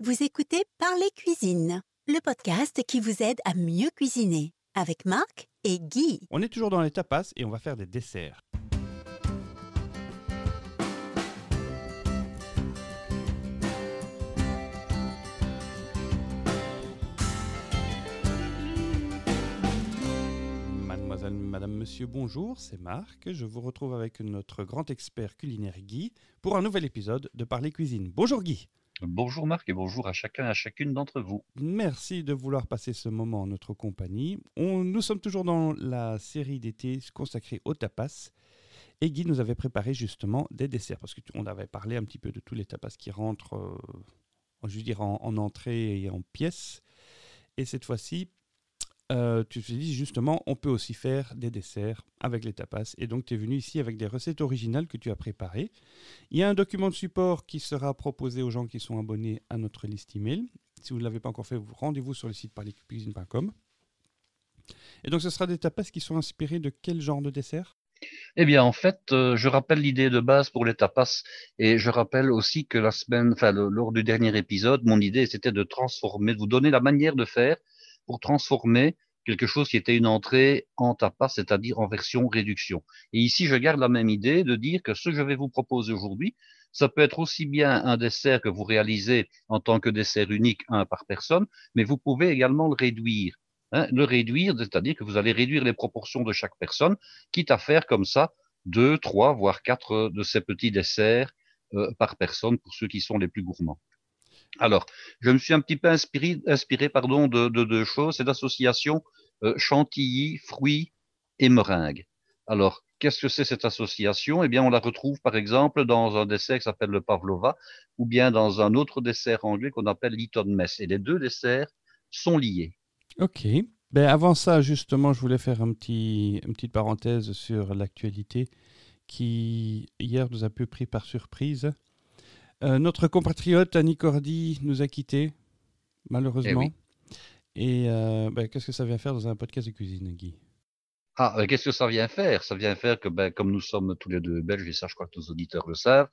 Vous écoutez Parler Cuisine, le podcast qui vous aide à mieux cuisiner, avec Marc et Guy. On est toujours dans les tapas et on va faire des desserts. Mademoiselle, Madame, Monsieur, bonjour, c'est Marc. Je vous retrouve avec notre grand expert culinaire Guy pour un nouvel épisode de Parler Cuisine. Bonjour Guy. Bonjour Marc et bonjour à chacun et à chacune d'entre vous. Merci de vouloir passer ce moment en notre compagnie. nous sommes toujours dans la série d'été consacrée aux tapas. Et Guy nous avait préparé justement des desserts, parce qu'on avait parlé un petit peu de tous les tapas qui rentrent, euh, je veux dire, en, en entrée et en pièce, Et cette fois-ci, euh, tu te dis justement, on peut aussi faire des desserts avec les tapas. Et donc, tu es venu ici avec des recettes originales que tu as préparées. Il y a un document de support qui sera proposé aux gens qui sont abonnés à notre liste email. Si vous ne l'avez pas encore fait, rendez-vous sur le site parlicuisine.com. Et donc, ce sera des tapas qui sont inspirés de quel genre de dessert eh bien, en fait, euh, je rappelle l'idée de base pour les tapas et je rappelle aussi que la semaine, enfin, lors du dernier épisode, mon idée c'était de transformer, de vous donner la manière de faire pour transformer quelque chose qui était une entrée en tapas, c'est-à-dire en version réduction. Et ici, je garde la même idée de dire que ce que je vais vous proposer aujourd'hui, ça peut être aussi bien un dessert que vous réalisez en tant que dessert unique, un par personne, mais vous pouvez également le réduire. Hein, le réduire, c'est-à-dire que vous allez réduire les proportions de chaque personne, quitte à faire comme ça deux, trois, voire quatre de ces petits desserts euh, par personne pour ceux qui sont les plus gourmands. Alors, je me suis un petit peu inspiré, pardon, de deux choses. C'est l'association euh, Chantilly, fruits et meringue. Alors, qu'est-ce que c'est cette association Eh bien, on la retrouve par exemple dans un dessert qui s'appelle le pavlova, ou bien dans un autre dessert anglais qu'on appelle l'Eton Mess. Et les deux desserts sont liés. Ok. Ben avant ça, justement, je voulais faire une petite parenthèse sur l'actualité qui, hier, nous a peu pris par surprise. Euh, notre compatriote Annie Cordy nous a quittés, malheureusement. Eh et euh, ben, qu'est-ce que ça vient faire dans un podcast de cuisine, Guy ah, euh, qu'est-ce que ça vient faire Ça vient faire que, ben, comme nous sommes tous les deux belges, et ça je crois que nos auditeurs le savent,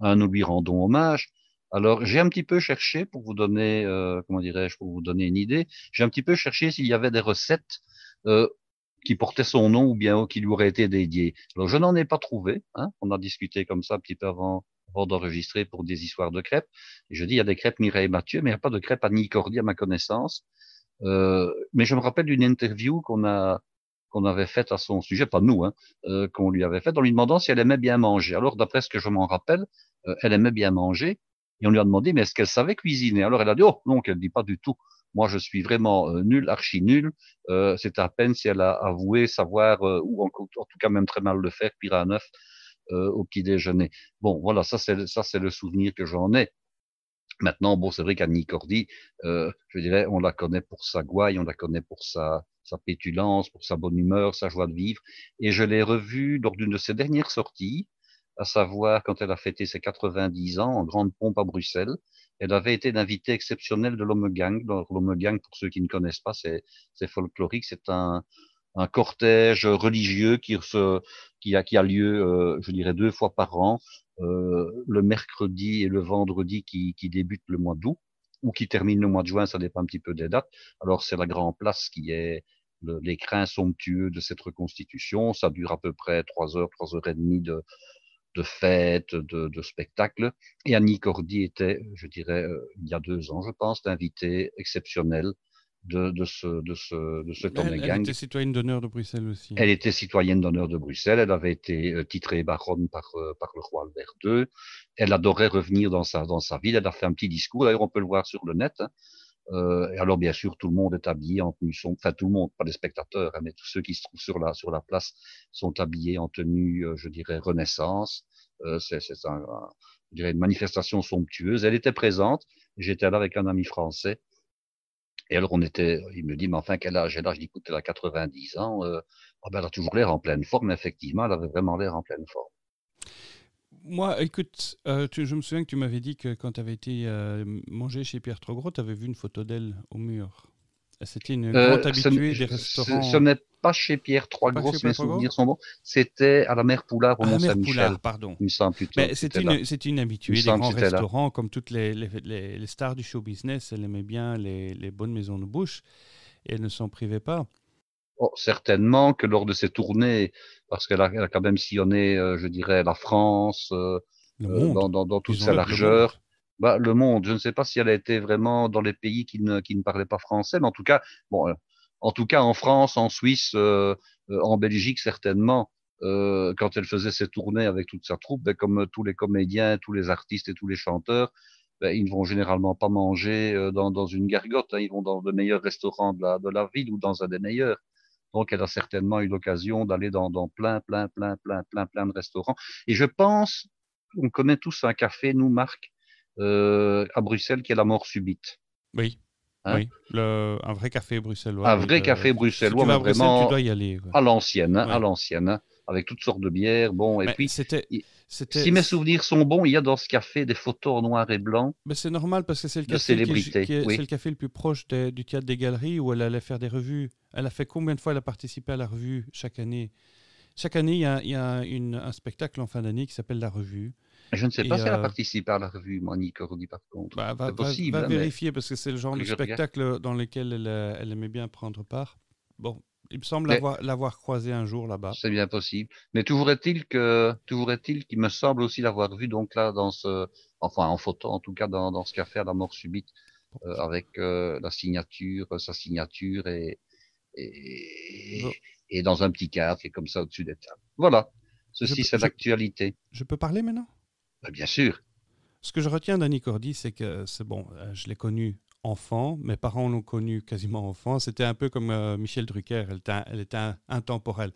hein, nous lui rendons hommage. Alors j'ai un petit peu cherché pour vous donner, comment dirais-je, pour vous donner une idée. J'ai un petit peu cherché s'il y avait des recettes qui portaient son nom ou bien qui lui auraient été dédiées. Alors je n'en ai pas trouvé. Hein. on a discuté comme ça un petit peu avant d'enregistrer pour des histoires de crêpes. je dis, il y a des crêpes Mireille Mathieu, mais il n'y a pas de crêpes à Nicordie à ma connaissance. Euh, mais je me rappelle d'une interview qu'on a qu'on avait faite à son sujet, pas nous, hein, euh, qu'on lui avait faite, en lui demandant si elle aimait bien manger. Alors, d'après ce que je m'en rappelle, euh, elle aimait bien manger, et on lui a demandé, mais est-ce qu'elle savait cuisiner Alors, elle a dit, oh non, qu'elle ne dit pas du tout. Moi, je suis vraiment euh, nul, archi nul. Euh, c'est à peine si elle a avoué savoir, ou en, en, tout cas même très mal le faire, pire à neuf, euh, au petit déjeuner. Bon, voilà, ça c'est ça c'est le souvenir que j'en ai. Maintenant, bon, c'est vrai qu'Annie Cordy, euh, je dirais, on la connaît pour sa gouaille, on la connaît pour sa, sa pétulance, pour sa bonne humeur, sa joie de vivre. Et je l'ai revue lors d'une de ses dernières sorties, à savoir quand elle a fêté ses 90 ans en grande pompe à Bruxelles. Elle avait été l'invitée exceptionnelle de l'Homme Gang. L'Homme Gang, pour ceux qui ne connaissent pas, c'est folklorique, c'est un, un cortège religieux qui, se, qui, a, qui a lieu, euh, je dirais, deux fois par an, euh, le mercredi et le vendredi qui, qui débute le mois d'août ou qui termine le mois de juin, ça dépend un petit peu des dates. Alors c'est la grande place qui est l'écrin somptueux de cette reconstitution. Ça dure à peu près trois heures, trois heures et demie de, de fêtes, de, de spectacles. Et Annie Cordy était, je dirais, euh, il y a deux ans, je pense, d'invité exceptionnel de, de, ce, de, ce, de elle, elle, était citoyenne d'honneur de Bruxelles aussi. Elle était citoyenne d'honneur de Bruxelles. Elle avait été euh, titrée baronne par, euh, par le roi Albert II. Elle adorait revenir dans sa, dans sa ville. Elle a fait un petit discours. D'ailleurs, on peut le voir sur le net. Hein. Euh, alors, bien sûr, tout le monde est habillé en tenue sombre. Enfin, tout le monde, pas les spectateurs, hein, mais tous ceux qui se trouvent sur la, sur la place sont habillés en tenue, euh, je dirais, Renaissance. Euh, c'est un, une manifestation somptueuse. Elle était présente. J'étais là avec un ami français et alors, on était, il me dit, mais enfin, quel âge elle a Je dis, écoute, elle a 90 ans. Euh. Ah, ben, elle a toujours l'air en pleine forme, effectivement, elle avait vraiment l'air en pleine forme. Moi, écoute, euh, tu, je me souviens que tu m'avais dit que quand tu avais été euh, manger chez Pierre Trogros, tu avais vu une photo d'elle au mur. C'était une euh, grande habituée des restaurants. Ce, n'est pas chez Pierre Trois Gros, mes souvenirs sont bons. C'était à la Mère Poulard au Mont-Saint-Michel. pardon. C'était une, une habituée des grands restaurants, comme toutes les, stars du show business. Elle aimait bien les, bonnes maisons de bouche et elle ne s'en privait pas. Oh, certainement que lors de ses tournées, parce qu'elle a, quand même sillonné, euh, je dirais, la France, euh, dans, dans, dans, toute sa largeur, bah, le monde. Je ne sais pas si elle a été vraiment dans les pays qui ne, qui ne parlaient pas français, mais en tout cas, bon, euh, en tout cas en France, en Suisse, euh, euh, en Belgique certainement, quand elle faisait ses tournées avec toute sa troupe, ben, comme tous les comédiens, tous les artistes et tous les chanteurs, ben, ils ne vont généralement pas manger dans, dans une gargote, hein. ils vont dans le meilleur restaurant de la, de la ville ou dans un des meilleurs. Donc, elle a certainement eu l'occasion d'aller dans, dans, plein, plein, plein, plein, plein, plein de restaurants. Et je pense, on connaît tous un café, nous, Marc, euh, à Bruxelles, qui est la mort subite. Oui. Hein un vrai café bruxellois. Un vrai euh, café bruxellois, Bruxelles, vraiment tu dois y aller, à l'ancienne, à l'ancienne, avec toutes sortes de bières. Bon, et puis, si mes souvenirs sont bons, il y a dans ce café des photos en noir et blanc. Mais c'est normal parce que c'est le café qui le café le plus proche du théâtre des galeries où elle allait faire des revues. Elle a fait combien de fois elle a participé à la revue chaque année Chaque année, il y a, un spectacle en fin d'année qui s'appelle la revue. Je ne sais pas si elle a euh, participé à la revue, Monique Rodi, par contre. Bah, c'est va, possible, va, hein, vérifier, parce que c'est le genre de spectacle dans lequel elle, euh, elle, aimait bien prendre part. Bon, il me semble l'avoir croisée un jour là-bas. C'est bien possible. Mais toujours est-il que, il qu'il me semble aussi l'avoir vue, donc là, dans ce, enfin, en photo, en tout cas, dans, dans ce café à la mort subite, euh, avec la signature, sa signature et, et, et dans un petit cadre, et comme ça au-dessus des tables. Voilà. Ceci, c'est l'actualité. Je peux parler maintenant bah, bien sûr. Ce que je retiens d'Annie Cordy, c'est que c'est bon, euh, je l'ai connue enfant, mes parents l'ont connue quasiment enfant. C'était un peu comme euh, Michel Drucker, elle était, elle intemporelle.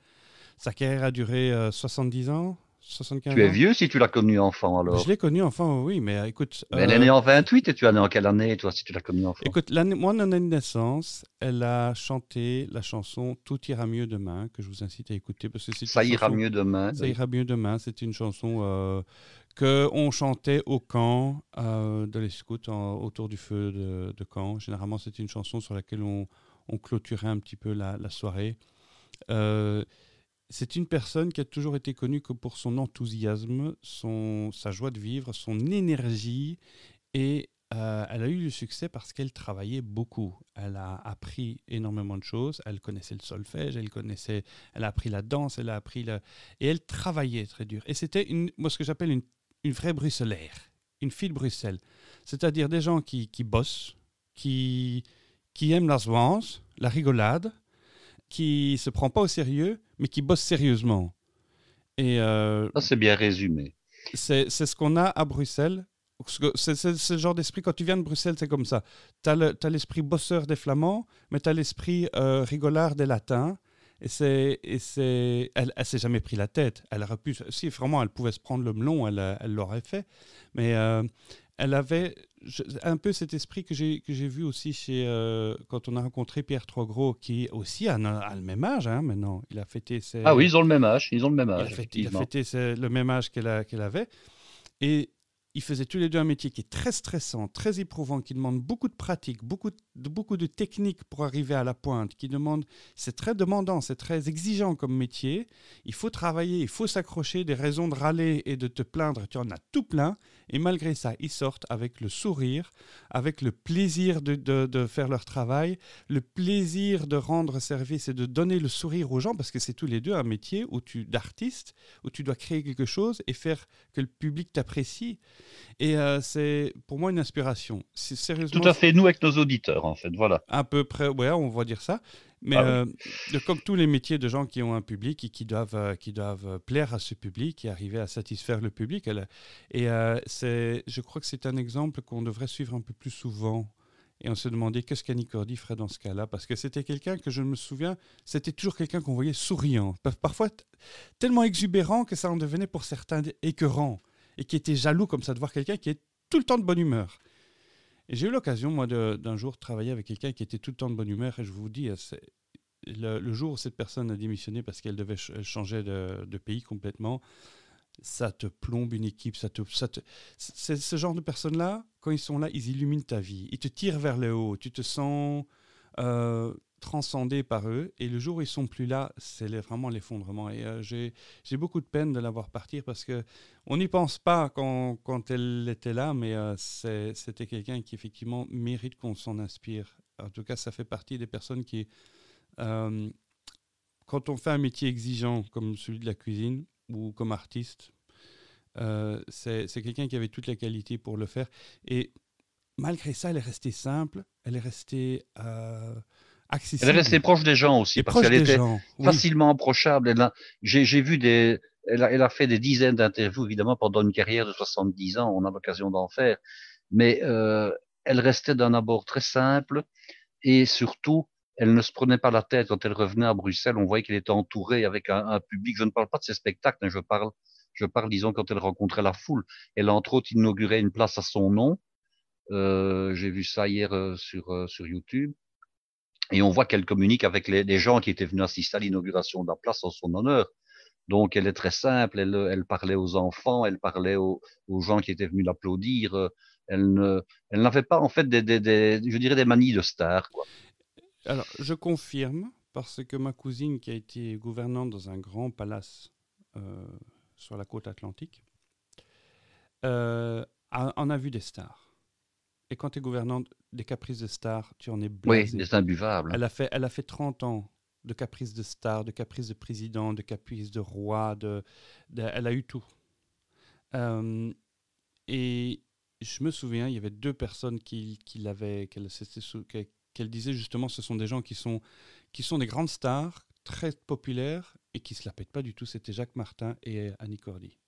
Sa carrière a duré 70 euh, ans, 75 Tu es vieux si tu l'as connue enfant alors. Je l'ai connue enfant, oui, mais écoute. elle est née en 28 et tu as née en quelle année, toi, si tu l'as connue enfant Écoute, l'année, moi, année de naissance, elle a chanté la chanson Tout ira mieux demain, que je vous incite à écouter. Parce que ça ira mieux demain. Ça ira mieux demain, c'est une chanson qu'on chantait au camp euh, de l'escoute, autour du feu de, camp. Généralement, c'était une chanson sur laquelle on, clôturait un petit peu la, soirée. Euh, c'est une personne qui a toujours été connue que pour son enthousiasme, son, sa joie de vivre, son énergie. Et euh, elle a eu du succès parce qu'elle travaillait beaucoup. Elle a appris énormément de choses. Elle connaissait le solfège, elle connaissait, elle a appris la danse, elle a appris et elle travaillait très dur. Et c'était une, moi ce que j'appelle une une vraie bruxellaire, une fille de Bruxelles. C'est-à-dire des gens qui, bossent, qui, qui aiment la sauce, la rigolade, qui ne se prend pas au sérieux, mais qui bossent sérieusement. Et euh, c'est bien résumé. C'est ce qu'on a à Bruxelles. C'est ce genre d'esprit, quand tu viens de Bruxelles, c'est comme ça. Tu as l'esprit bosseur des Flamands, mais tu as l'esprit euh, rigolard des Latins, et c'est, et c'est, elle, elle s'est jamais pris la tête. Elle aurait pu, si vraiment elle pouvait se prendre le melon, elle, elle l'aurait fait. Mais euh, elle avait un peu cet esprit que j'ai, que j'ai vu aussi chez, euh, quand on a rencontré Pierre Trogros, qui aussi a, le même âge hein, maintenant. Il a fêté Ah oui, ils ont le même âge. Ils ont le même âge. Il a fêté, le même âge qu'elle, qu'elle avait. Et ils faisaient tous les deux un métier qui est très stressant, très éprouvant, qui demande beaucoup de pratique, beaucoup de, beaucoup techniques pour arriver à la pointe, qui demande, c'est très demandant, c'est très exigeant comme métier. Il faut travailler, il faut s'accrocher, des raisons de râler et de te plaindre, tu en as tout plein. Et malgré ça, ils sortent avec le sourire, avec le plaisir de, faire leur travail, le plaisir de rendre service et de donner le sourire aux gens, parce que c'est tous les deux un métier où tu d'artiste, où tu dois créer quelque chose et faire que le public t'apprécie. Et euh, c'est pour moi une inspiration. Tout à fait, nous avec nos auditeurs, en fait, voilà. À peu près, ouais, on voit dire ça. Mais ah euh, comme tous les métiers de gens qui ont un public et qui doivent, euh, plaire à ce public et arriver à satisfaire le public. Et je crois que c'est un exemple qu'on devrait suivre un peu plus souvent. Et on se demandait qu'est-ce qu'Annie ferait dans ce cas-là. Parce que c'était quelqu'un que je me souviens, c'était toujours quelqu'un qu'on voyait souriant. Parfois tellement exubérant que ça en devenait pour certains écœurant et qui était jaloux comme ça de voir quelqu'un qui est tout le temps de bonne humeur. Et j'ai eu l'occasion, moi, d'un jour travailler avec quelqu'un qui était tout le temps de bonne humeur. Et je vous dis, euh, le, le, jour où cette personne a démissionné parce qu'elle devait changer de, pays complètement, ça te plombe une équipe. Ça te, ça te... ce genre de personnes-là, quand ils sont là, ils illuminent ta vie. Ils te tirent vers le haut. Tu te sens. Euh, transcendé par eux. Et le jour où ils sont plus là, c'est vraiment l'effondrement. Et euh, j'ai beaucoup de peine de la voir partir parce que on n'y pense pas quand, quand, elle était là, mais euh, c'était quelqu'un qui effectivement mérite qu'on s'en inspire. En tout cas, ça fait partie des personnes qui, euh, quand on fait un métier exigeant comme celui de la cuisine ou comme artiste, c'est quelqu'un qui avait toutes les qualités pour le faire. Et malgré ça, elle est restée simple, elle est restée elle restait proche des gens aussi, parce qu'elle était facilement approchable. J'ai vu des, elle a, fait des dizaines d'interviews, évidemment, pendant une carrière de 70 ans, on a l'occasion d'en faire, mais euh, elle restait d'un abord très simple et surtout, elle ne se prenait pas la tête quand elle revenait à Bruxelles. On voyait qu'elle était entourée avec un, public. Je ne parle pas de ses spectacles, je parle, je parle, disons, quand elle rencontrait la foule. Elle entre autres inaugurait une place à son nom. Euh, j'ai vu ça hier euh, sur, sur YouTube. Et on voit qu'elle communique avec les, gens qui étaient venus assister à l'inauguration de la place en son honneur. Donc elle est très simple, elle, parlait aux enfants, elle parlait aux, gens qui étaient venus l'applaudir. Elle, ne, elle n'avait pas en fait des, je dirais des manies de star. Quoi. Alors je confirme parce que ma cousine qui a été gouvernante dans un grand palace euh, sur la côte atlantique, euh, en a vu des stars. Et quand tu es gouvernante, des caprices de star, tu en es blasé. Oui, c'est imbuvable. Hein. Elle a, fait, elle a fait 30 ans de caprices de star, de caprices de président, de caprices de roi, de, elle a eu tout. Euh, et je me souviens, il y avait deux personnes qui, qui l'avaient, qu'elle disait justement, ce sont des gens qui sont, qui sont des grandes stars, très populaires, et qui se la pètent pas du tout. C'était Jacques Martin et Annie Cordy.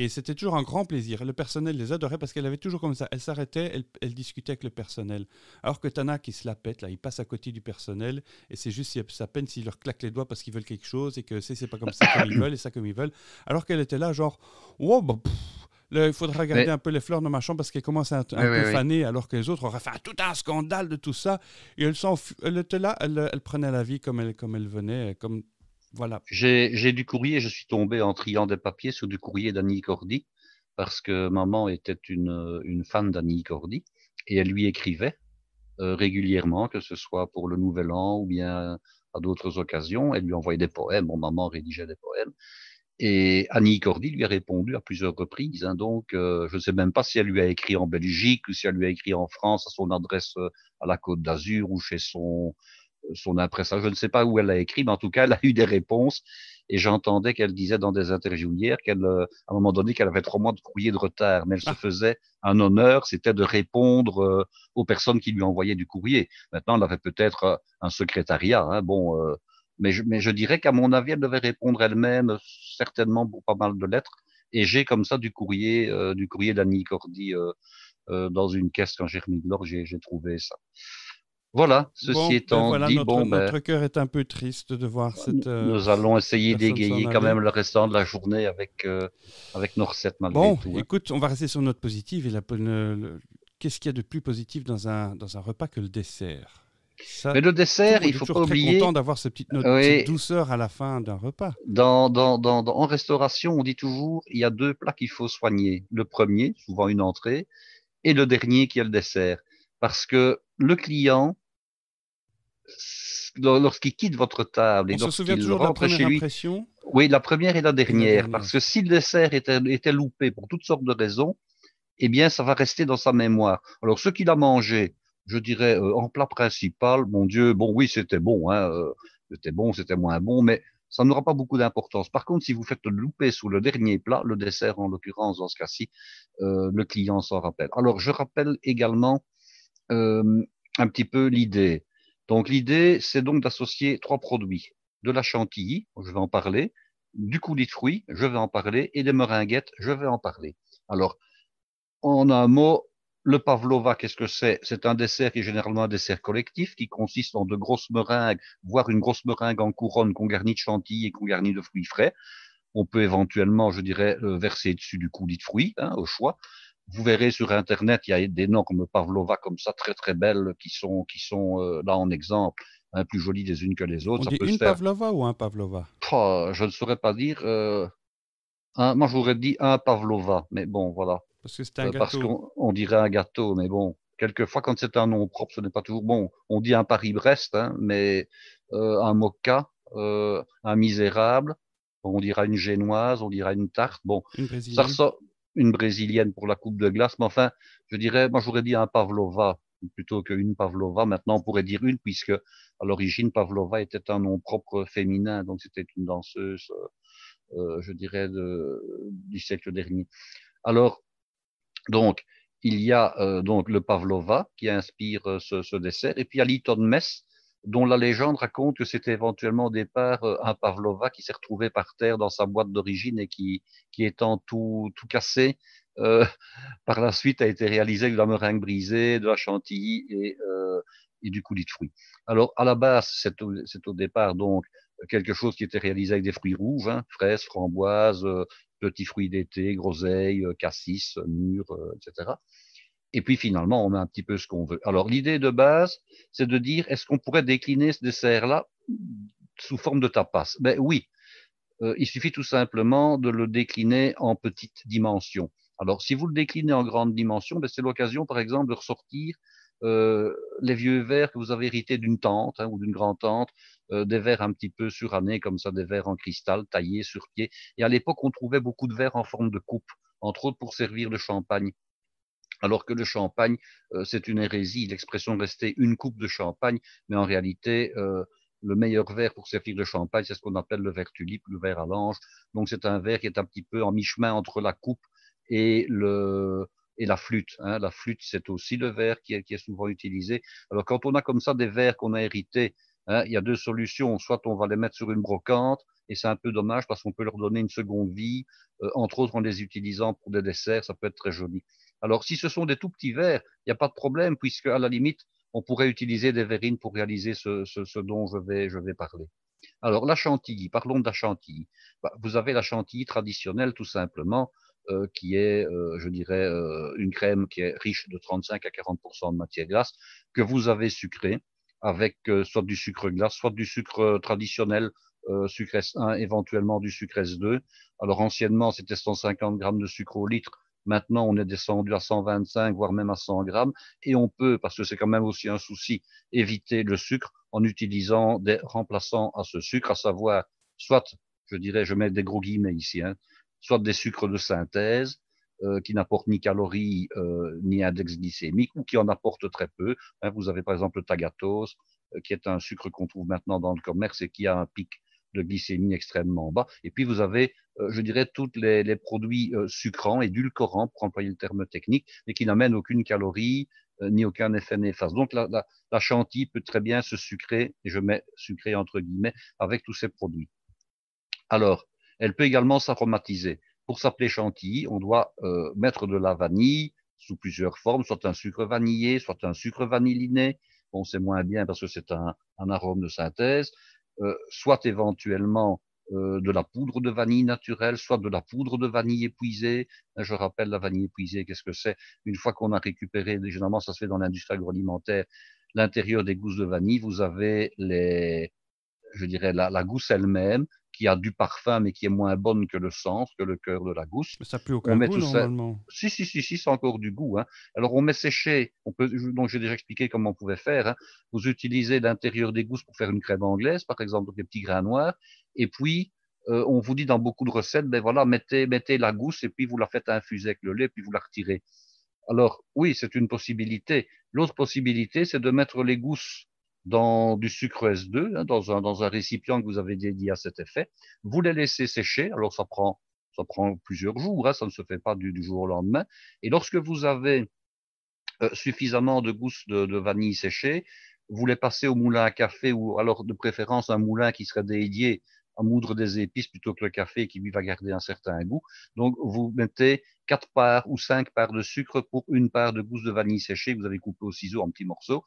Et c'était toujours un grand plaisir. Le personnel les adorait parce qu'elle avait toujours comme ça. Elle s'arrêtait, elle, discutait avec le personnel. Alors que Tana, qui se la pète, là, il passe à côté du personnel et c'est juste, sa peine s'il leur claque les doigts parce qu'ils veulent quelque chose et que c'est pas comme ça qu'ils veulent et ça comme ils veulent. Alors qu'elle était là, genre, wow, bah, il faudra regarder un peu les fleurs ma chambre parce qu'elle commence à un, peu faner alors que les autres auraient fait ah, tout un scandale de tout ça. Et elle, elle était là, elle, elle, prenait la vie comme elle, comme elle venait, comme voilà. J'ai du courrier, je suis tombé en triant des papiers sur du courrier d'Annie Cordy, parce que maman était une, une fan d'Annie Cordy, et elle lui écrivait euh, régulièrement, que ce soit pour le Nouvel An ou bien à d'autres occasions. Elle lui envoyait des poèmes, mon maman rédigeait des poèmes. Et Annie Cordy lui a répondu à plusieurs reprises. Hein, donc, euh, je ne sais même pas si elle lui a écrit en Belgique ou si elle lui a écrit en France à son adresse euh, à la Côte d'Azur ou chez son son après Je ne sais pas où elle a écrit, mais en tout cas, elle a eu des réponses. Et j'entendais qu'elle disait dans des interviews hier qu'elle, euh, à un moment donné, qu'elle avait trop mois de courrier de retard. Mais elle se ah. faisait un honneur, c'était de répondre euh, aux personnes qui lui envoyaient du courrier. Maintenant, elle avait peut-être euh, un secrétariat. Hein, bon, mais, je, mais je dirais qu'à mon avis, elle devait répondre elle-même, certainement pour pas mal de lettres. Et j'ai comme ça du courrier, du courrier d'Annie Cordy dans une caisse quand j'ai remis de j'ai trouvé ça. Voilà, ceci ben étant dit, notre, bon, ben, notre cœur est un peu triste de voir cette. Euh, nous allons essayer d'égayer quand même le restant de la journée avec euh, avec nos bon, hein. écoute, on va rester sur notre positive et la Qu'est-ce qu'il y a de plus positif dans un dans un repas que le dessert mais le dessert, il faut pas oublier. Je d'avoir cette petite, note, douceur à la fin d'un repas. Dans, en restauration, on dit toujours il y a deux plats qu'il faut soigner. Le premier, souvent une entrée, et le dernier qui est le dessert. Parce que le client, lorsqu'il quitte votre table et lorsqu'il rentre chez lui. Impression. Oui, la première et la dernière, parce que si le dessert était, loupé pour toutes sortes de raisons, eh bien, ça va rester dans sa mémoire. Alors, ce qu'il a mangé, je dirais, euh, en plat principal, mon Dieu, bon, oui, c'était bon, hein, euh, c'était bon, c'était moins bon, mais ça n'aura pas beaucoup d'importance. Par contre, si vous faites louper sur le dernier plat, le dessert en l'occurrence, dans ce cas-ci, euh, le client s'en rappelle. Alors, je rappelle également euh, un petit peu l'idée. Donc l'idée, c'est donc d'associer trois produits de la chantilly, je vais en parler, du coulis de fruits, je vais en parler, et des meringuettes, je vais en parler. Alors, en un mot, le pavlova, qu'est-ce que c'est C'est un dessert qui est généralement un dessert collectif, qui consiste en de grosses meringues, voire une grosse meringue en couronne qu'on garnit de chantilly et qu'on garnit de fruits frais. On peut éventuellement, je dirais, euh, verser dessus du coulis de fruits, hein, au choix. Vous verrez sur Internet, il y a des comme Pavlova comme ça, très très belles, qui sont, qui sont euh, là en exemple, hein, plus jolies les unes que les autres. On dit une Pavlova ou un Pavlova Je ne saurais pas dire. Euh, un, moi, j'aurais dit un Pavlova, mais bon, voilà. Parce que c'est un euh, gâteau. Parce qu'on dirait un gâteau, mais bon, quelquefois, quand c'est un nom propre, ce n'est pas toujours bon. On dit un Paris-Brest, hein, mais un Mocha, un Misérable, on dira une Génoise, on dira une tarte. Bon, une ça, une brésilienne pour la coupe de glace, mais enfin, je dirais, moi j'aurais dit un Pavlova plutôt qu'une Pavlova. Maintenant, on pourrait dire une puisque à l'origine Pavlova était un nom propre féminin, donc c'était une danseuse, euh, euh, je dirais, du siècle dernier. Alors, donc, il y a euh, donc le Pavlova qui inspire ce, dessert, et puis il y a dont la légende raconte que c'était éventuellement au départ euh, un Pavlova qui s'est retrouvé par terre dans sa boîte d'origine et qui, qui étant tout, tout cassé, euh, par la suite a été réalisé avec de la meringue brisée, de la chantilly et, euh, et du coulis de fruits. Alors à la base, c'est au, au, départ donc quelque chose qui était réalisé avec des fruits rouges, hein, fraises, framboises, petits fruits d'été, groseilles, cassis, mûres, etc. Et puis finalement, on met un petit peu ce qu'on veut. Alors l'idée de base, c'est de dire, est-ce qu'on pourrait décliner ce dessert-là sous forme de tapas Ben oui, euh, il suffit tout simplement de le décliner en petite dimension. Alors si vous le déclinez en grande dimension, ben, c'est l'occasion par exemple de ressortir euh, les vieux verres que vous avez hérités d'une tante hein, ou d'une grand-tante, euh, des verres un petit peu surannés comme ça, des verres en cristal taillés sur pied. Et à l'époque, on trouvait beaucoup de verres en forme de coupe, entre autres pour servir le champagne alors que le champagne, euh, c'est une hérésie, l'expression restait une coupe de champagne, mais en réalité, euh, le meilleur verre pour servir de champagne, c'est ce qu'on appelle le verre tulipe, le verre à l'ange. Donc c'est un verre qui est un petit peu en mi-chemin entre la coupe et le et la flûte. Hein. La flûte, c'est aussi le verre qui est, souvent utilisé. Alors quand on a comme ça des verres qu'on a hérités, hein, il y a deux solutions. Soit on va les mettre sur une brocante, et c'est un peu dommage parce qu'on peut leur donner une seconde vie, euh, entre autres en les utilisant pour des desserts, ça peut être très joli. Alors, si ce sont des tout petits verres, il n'y a pas de problème, puisque à la limite, on pourrait utiliser des verrines pour réaliser ce, dont je vais, je vais parler. Alors, la chantilly, parlons de la chantilly. Bah, vous avez la chantilly traditionnelle, tout simplement, euh, qui est, euh, je dirais, euh, une crème qui est riche de 35 à 40 de matière grasse, que vous avez sucrée avec soit du sucre glace, soit du sucre traditionnel, sucre S1, éventuellement du sucre S2. Alors anciennement, c'était 150 grammes de sucre au litre. Maintenant, on est descendu à 125, voire même à 100 grammes, et on peut, parce que c'est quand même aussi un souci, éviter le sucre en utilisant des remplaçants à ce sucre, à savoir soit, je dirais, je mets des gros guillemets ici, hein, soit des sucres de synthèse, euh, qui n'apportent ni calories euh, ni index glycémique ou qui en apportent très peu. Hein, vous avez par exemple le tagatose, euh, qui est un sucre qu'on trouve maintenant dans le commerce et qui a un pic de glycémie extrêmement bas. Et puis vous avez, euh, je dirais, tous les, produits euh, sucrants, édulcorants, pour employer le terme technique, mais qui n'amènent aucune calorie euh, ni aucun effet néfaste. Donc la, la, chantilly peut très bien se sucrer, et je mets sucré entre guillemets, avec tous ces produits. Alors, elle peut également s'aromatiser. Pour s'appeler chantilly, on doit mettre de la vanille sous plusieurs formes, soit un sucre vanillé, soit un sucre vanilliné. Bon, c'est moins bien parce que c'est un, un, arôme de synthèse. Euh, soit éventuellement euh, de la poudre de vanille naturelle, soit de la poudre de vanille épuisée. Euh, je rappelle la vanille épuisée, qu'est-ce que c'est Une fois qu'on a récupéré, généralement ça se fait dans l'industrie agroalimentaire, l'intérieur des gousses de vanille, vous avez les, je dirais, la, la gousse elle-même, qui a du parfum, mais qui est moins bonne que le sens, que le cœur de la gousse. Mais ça plus aucun goût, tout normalement. Si, si, si, si, c'est encore du goût. Hein. Alors, on met séché, on peut... donc j'ai déjà expliqué comment on pouvait faire. Hein. Vous utilisez l'intérieur des gousses pour faire une crème anglaise, par exemple, des petits grains noirs, et puis euh, on vous dit dans beaucoup de recettes, mais ben voilà, mettez, mettez la gousse et puis vous la faites infuser avec le lait, puis vous la retirez. Alors, oui, c'est une possibilité. L'autre possibilité, c'est de mettre les gousses dans du sucre S2, hein, dans, un, dans un récipient que vous avez dédié à cet effet. Vous les laissez sécher, alors ça prend, ça prend plusieurs jours, hein, ça ne se fait pas du, jour au lendemain. Et lorsque vous avez euh, suffisamment de gousses de, vanille séchées, vous les passez au moulin à café ou alors de préférence un moulin qui serait dédié à moudre des épices plutôt que le café qui lui va garder un certain goût. Donc vous mettez quatre parts ou cinq parts de sucre pour une part de gousse de vanille séchée que vous avez coupé au ciseau en petits morceaux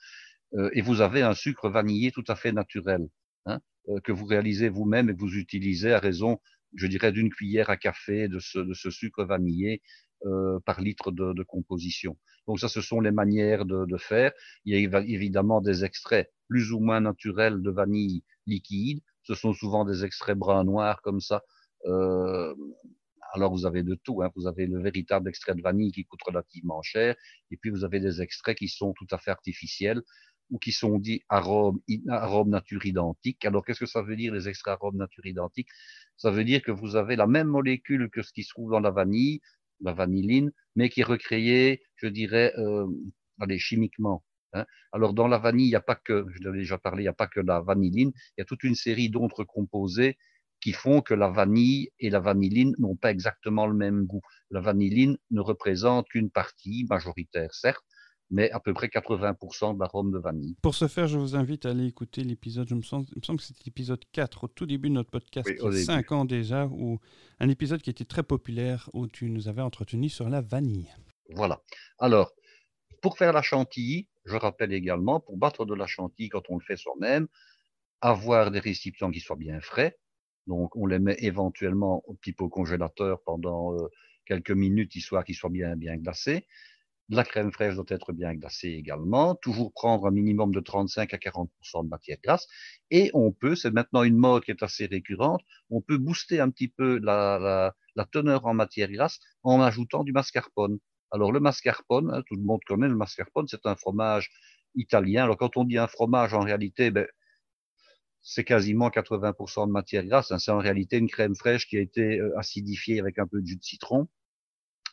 euh, et vous avez un sucre vanillé tout à fait naturel hein, euh, que vous réalisez vous-même et que vous utilisez à raison, je dirais, d'une cuillère à café de ce, de ce sucre vanillé euh, par litre de, de, composition. Donc ça, ce sont les manières de, de, faire. Il y a évidemment des extraits plus ou moins naturels de vanille liquide. Ce sont souvent des extraits brun noirs comme ça. Euh, alors vous avez de tout. Hein. Vous avez le véritable extrait de vanille qui coûte relativement cher, et puis vous avez des extraits qui sont tout à fait artificiels ou qui sont dits arômes, nature identiques. Alors qu'est-ce que ça veut dire les extra arômes nature identiques Ça veut dire que vous avez la même molécule que ce qui se trouve dans la vanille, la vanilline, mais qui est recréée, je dirais, euh, allez, chimiquement. Hein. Alors dans la vanille, il n'y a pas que, je l'avais déjà parlé, il n'y a pas que la vanilline, il y a toute une série d'autres composés qui font que la vanille et la vanilline n'ont pas exactement le même goût. La vanilline ne représente qu'une partie majoritaire, certes, mais à peu près 80% d'arôme de vanille. Pour ce faire, je vous invite à aller écouter l'épisode, je me sens, semble que c'était l'épisode 4, au tout début de notre podcast, il y a 5 ans déjà, où un épisode qui était très populaire, où tu nous avais entretenu sur la vanille. Voilà. Alors, pour faire la chantilly, je rappelle également, pour battre de la chantilly quand on le fait soi-même, avoir des récipients qui soient bien frais. Donc, on les met éventuellement au petit pot congélateur pendant euh, quelques minutes, histoire qu'ils soient bien, bien glacés. La crème fraîche doit être bien glacée également. Toujours prendre un minimum de 35 à 40 de matière grasse. Et on peut, c'est maintenant une mode qui est assez récurrente, on peut booster un petit peu la, teneur en matière grasse en ajoutant du mascarpone. Alors le mascarpone, hein, tout le monde connaît le mascarpone, c'est un fromage italien. Alors quand on dit un fromage, en réalité, ben, c'est quasiment 80% de matière grasse. Hein. C'est en réalité une crème fraîche qui a été euh, acidifiée avec un peu de jus de citron.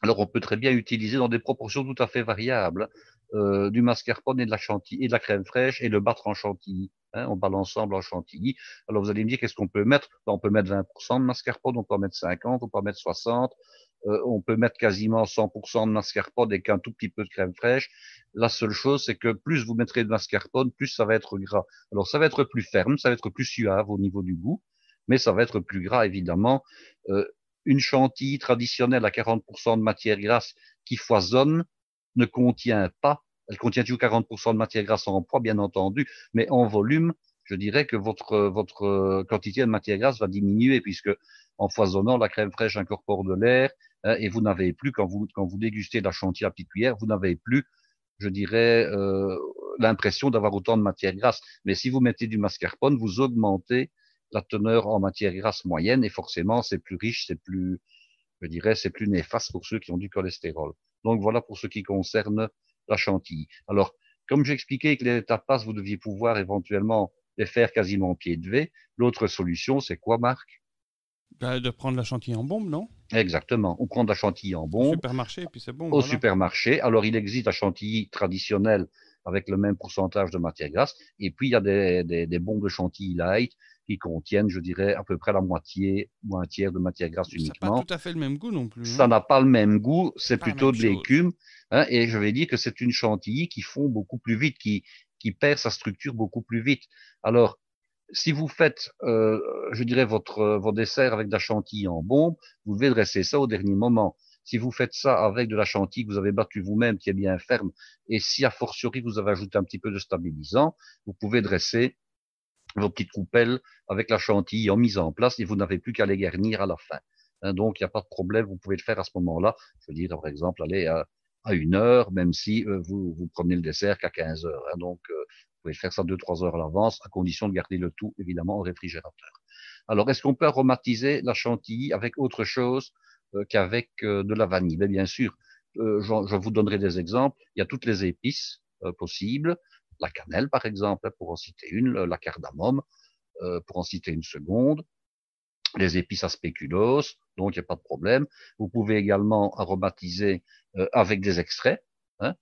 Alors on peut très bien utiliser dans des proportions tout à fait variables euh, du mascarpone et de la chantilly et de la crème fraîche et le battre en chantilly. Hein, on bat l'ensemble en chantilly. Alors vous allez me dire qu'est-ce qu'on peut mettre ben, On peut mettre 20% de mascarpone, on peut mettre 50, on peut mettre 60. Euh, on peut mettre quasiment 100% de mascarpone et qu'un tout petit peu de crème fraîche. La seule chose, c'est que plus vous mettrez de mascarpone, plus ça va être gras. Alors ça va être plus ferme, ça va être plus suave au niveau du goût, mais ça va être plus gras évidemment. Euh, une chantilly traditionnelle à 40% de matière grasse qui foisonne ne contient pas, elle contient toujours 40% de matière grasse en poids, bien entendu, mais en volume, je dirais que votre, quantité de matière grasse va diminuer puisque en foisonnant, la crème fraîche incorpore de l'air hein, et vous n'avez plus, quand vous, dégustez la chantilly à petite cuillère, vous n'avez plus, je dirais, euh, l'impression d'avoir autant de matière grasse. Mais si vous mettez du mascarpone, vous augmentez la teneur en matière grasse moyenne et forcément c'est plus riche, c'est plus, je dirais, c'est plus néfaste pour ceux qui ont du cholestérol. Donc voilà pour ce qui concerne la chantilly. Alors, comme j'expliquais que les tapas, vous deviez pouvoir éventuellement les faire quasiment en pied de V, l'autre solution, c'est quoi, Marc ben, De prendre la chantilly en bombe, non Exactement. On prend la chantilly en bombe. Au supermarché, puis c'est bon. Au supermarché. Alors, il existe la chantilly traditionnelle avec le même pourcentage de matière grasse. Et puis, il y a des, des bombes de chantilly light qui contiennent, je dirais, à peu près la moitié ou un tiers de matière grasse uniquement. Ça n'a pas tout à fait le même goût non plus. Ça hein. n'a pas le même goût, c'est plutôt de l'écume. Hein, et je vais dire que c'est une chantilly qui fond beaucoup plus vite, qui, qui perd sa structure beaucoup plus vite. Alors, si vous faites, euh, je dirais, votre, vos dessert avec de la chantilly en bombe, vous devez dresser ça au dernier moment. Si vous faites ça avec de la chantilly que vous avez battue vous-même, qui est bien ferme, et si a fortiori vous avez ajouté un petit peu de stabilisant, vous pouvez dresser vos petites coupelles avec la chantilly en mise en place et vous n'avez plus qu'à les garnir à la fin. Hein, donc, il n'y a pas de problème, vous pouvez le faire à ce moment-là. Je veux dire, par exemple, aller à, une heure, même si euh, vous, vous prenez le dessert qu'à 15 heures. Hein, donc, euh, vous pouvez faire ça deux, trois heures à l'avance, à condition de garder le tout, évidemment, au réfrigérateur. Alors, est-ce qu'on peut aromatiser la chantilly avec autre chose euh, qu'avec de la vanille ben, Bien sûr, je vous donnerai des exemples. Il y a toutes les épices possibles la cannelle par exemple, hein, pour en citer une, la cardamome, euh, pour en citer une seconde, les épices à spéculoos, donc il n'y a pas de problème. Vous pouvez également aromatiser euh, avec des extraits. Hein.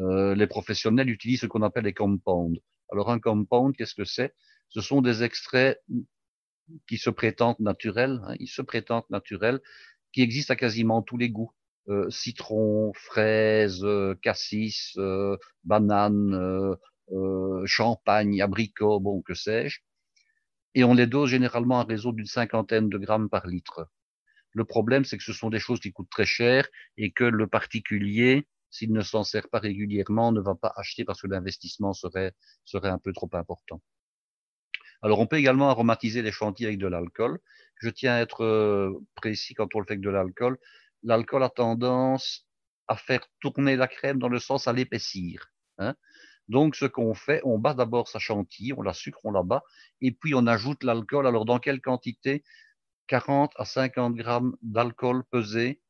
Euh, les professionnels utilisent ce qu'on appelle les compounds. Alors un compound, qu'est-ce que c'est Ce sont des extraits qui se prétendent naturels, hein, ils se prétendent naturels, qui existent à quasiment tous les goûts. citron, fraise, cassis, banane, euh, champagne, abricot, bon, que sais-je. Et on les dose généralement à raison d'une cinquantaine de grammes par litre. Le problème, c'est que ce sont des choses qui coûtent très cher et que le particulier, s'il ne s'en sert pas régulièrement, ne va pas acheter parce que l'investissement serait, un peu trop important. Alors, on peut également aromatiser les chantiers avec de l'alcool. Je tiens à être euh, précis quand on le fait avec de l'alcool. L'alcool a tendance à faire tourner la crème dans le sens à l'épaissir. Hein. Donc, ce qu'on fait, on bat d'abord sa chantilly, on la sucre, on la bat, et puis on ajoute l'alcool. Alors, dans quelle quantité 40 à 50 grammes d'alcool pesé